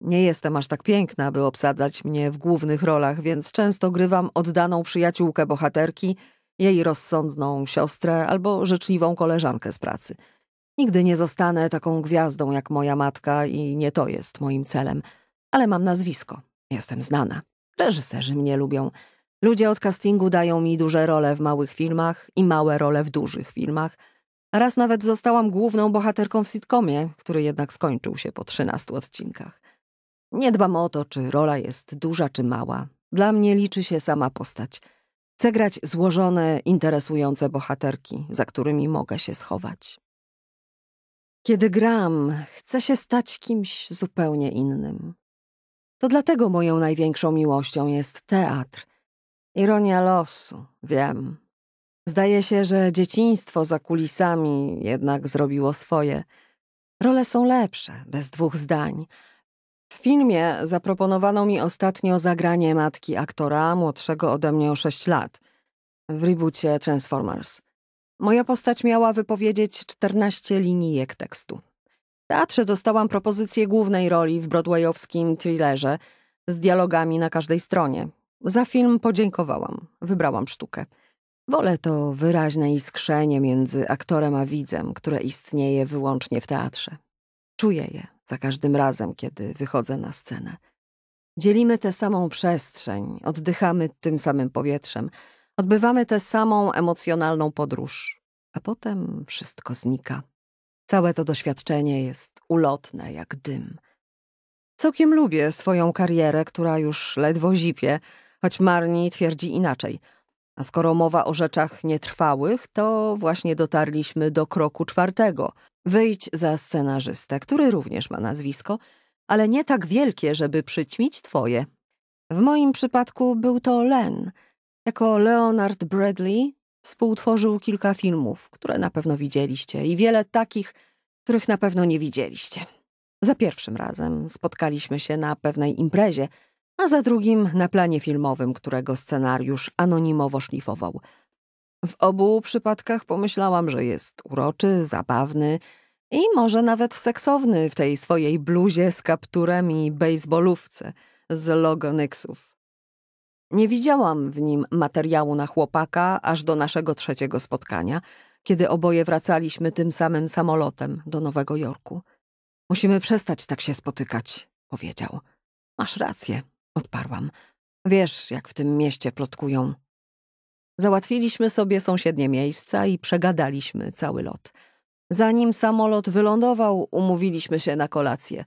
Nie jestem aż tak piękna, by obsadzać mnie w głównych rolach, więc często grywam oddaną przyjaciółkę bohaterki, jej rozsądną siostrę albo życzliwą koleżankę z pracy. Nigdy nie zostanę taką gwiazdą jak moja matka i nie to jest moim celem, ale mam nazwisko, jestem znana. Reżyserzy mnie lubią, Ludzie od castingu dają mi duże role w małych filmach i małe role w dużych filmach. Raz nawet zostałam główną bohaterką w sitcomie, który jednak skończył się po 13 odcinkach. Nie dbam o to, czy rola jest duża czy mała. Dla mnie liczy się sama postać. Chcę grać złożone, interesujące bohaterki, za którymi mogę się schować. Kiedy gram, chcę się stać kimś zupełnie innym. To dlatego moją największą miłością jest teatr Ironia losu, wiem. Zdaje się, że dzieciństwo za kulisami jednak zrobiło swoje. Role są lepsze, bez dwóch zdań. W filmie zaproponowano mi ostatnio zagranie matki aktora, młodszego ode mnie o 6 lat, w reboocie Transformers. Moja postać miała wypowiedzieć 14 linijek tekstu. W teatrze dostałam propozycję głównej roli w broadwayowskim thrillerze z dialogami na każdej stronie, za film podziękowałam, wybrałam sztukę. Wolę to wyraźne iskrzenie między aktorem a widzem, które istnieje wyłącznie w teatrze. Czuję je za każdym razem, kiedy wychodzę na scenę. Dzielimy tę samą przestrzeń, oddychamy tym samym powietrzem, odbywamy tę samą emocjonalną podróż, a potem wszystko znika. Całe to doświadczenie jest ulotne jak dym. Całkiem lubię swoją karierę, która już ledwo zipie, choć Marni twierdzi inaczej. A skoro mowa o rzeczach nietrwałych, to właśnie dotarliśmy do kroku czwartego. Wyjdź za scenarzystę, który również ma nazwisko, ale nie tak wielkie, żeby przyćmić twoje. W moim przypadku był to Len. Jako Leonard Bradley współtworzył kilka filmów, które na pewno widzieliście i wiele takich, których na pewno nie widzieliście. Za pierwszym razem spotkaliśmy się na pewnej imprezie – a za drugim na planie filmowym, którego scenariusz anonimowo szlifował. W obu przypadkach pomyślałam, że jest uroczy, zabawny i może nawet seksowny w tej swojej bluzie z kapturem i bejsbolówce z logo Nyxów. Nie widziałam w nim materiału na chłopaka aż do naszego trzeciego spotkania, kiedy oboje wracaliśmy tym samym samolotem do Nowego Jorku. Musimy przestać tak się spotykać, powiedział. Masz rację, odparłam. Wiesz, jak w tym mieście plotkują. Załatwiliśmy sobie sąsiednie miejsca i przegadaliśmy cały lot. Zanim samolot wylądował, umówiliśmy się na kolację.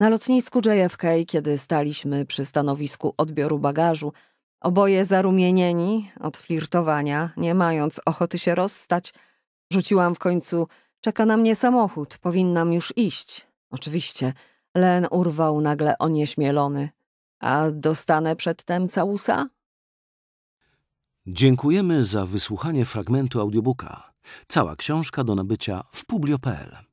Na lotnisku JFK, kiedy staliśmy przy stanowisku odbioru bagażu, oboje zarumienieni od flirtowania, nie mając ochoty się rozstać, rzuciłam w końcu: Czeka na mnie samochód, powinnam już iść. Oczywiście, Len urwał nagle onieśmielony, a dostanę przedtem całusa? Dziękujemy za wysłuchanie fragmentu audiobooka. Cała książka do nabycia w publio.pl.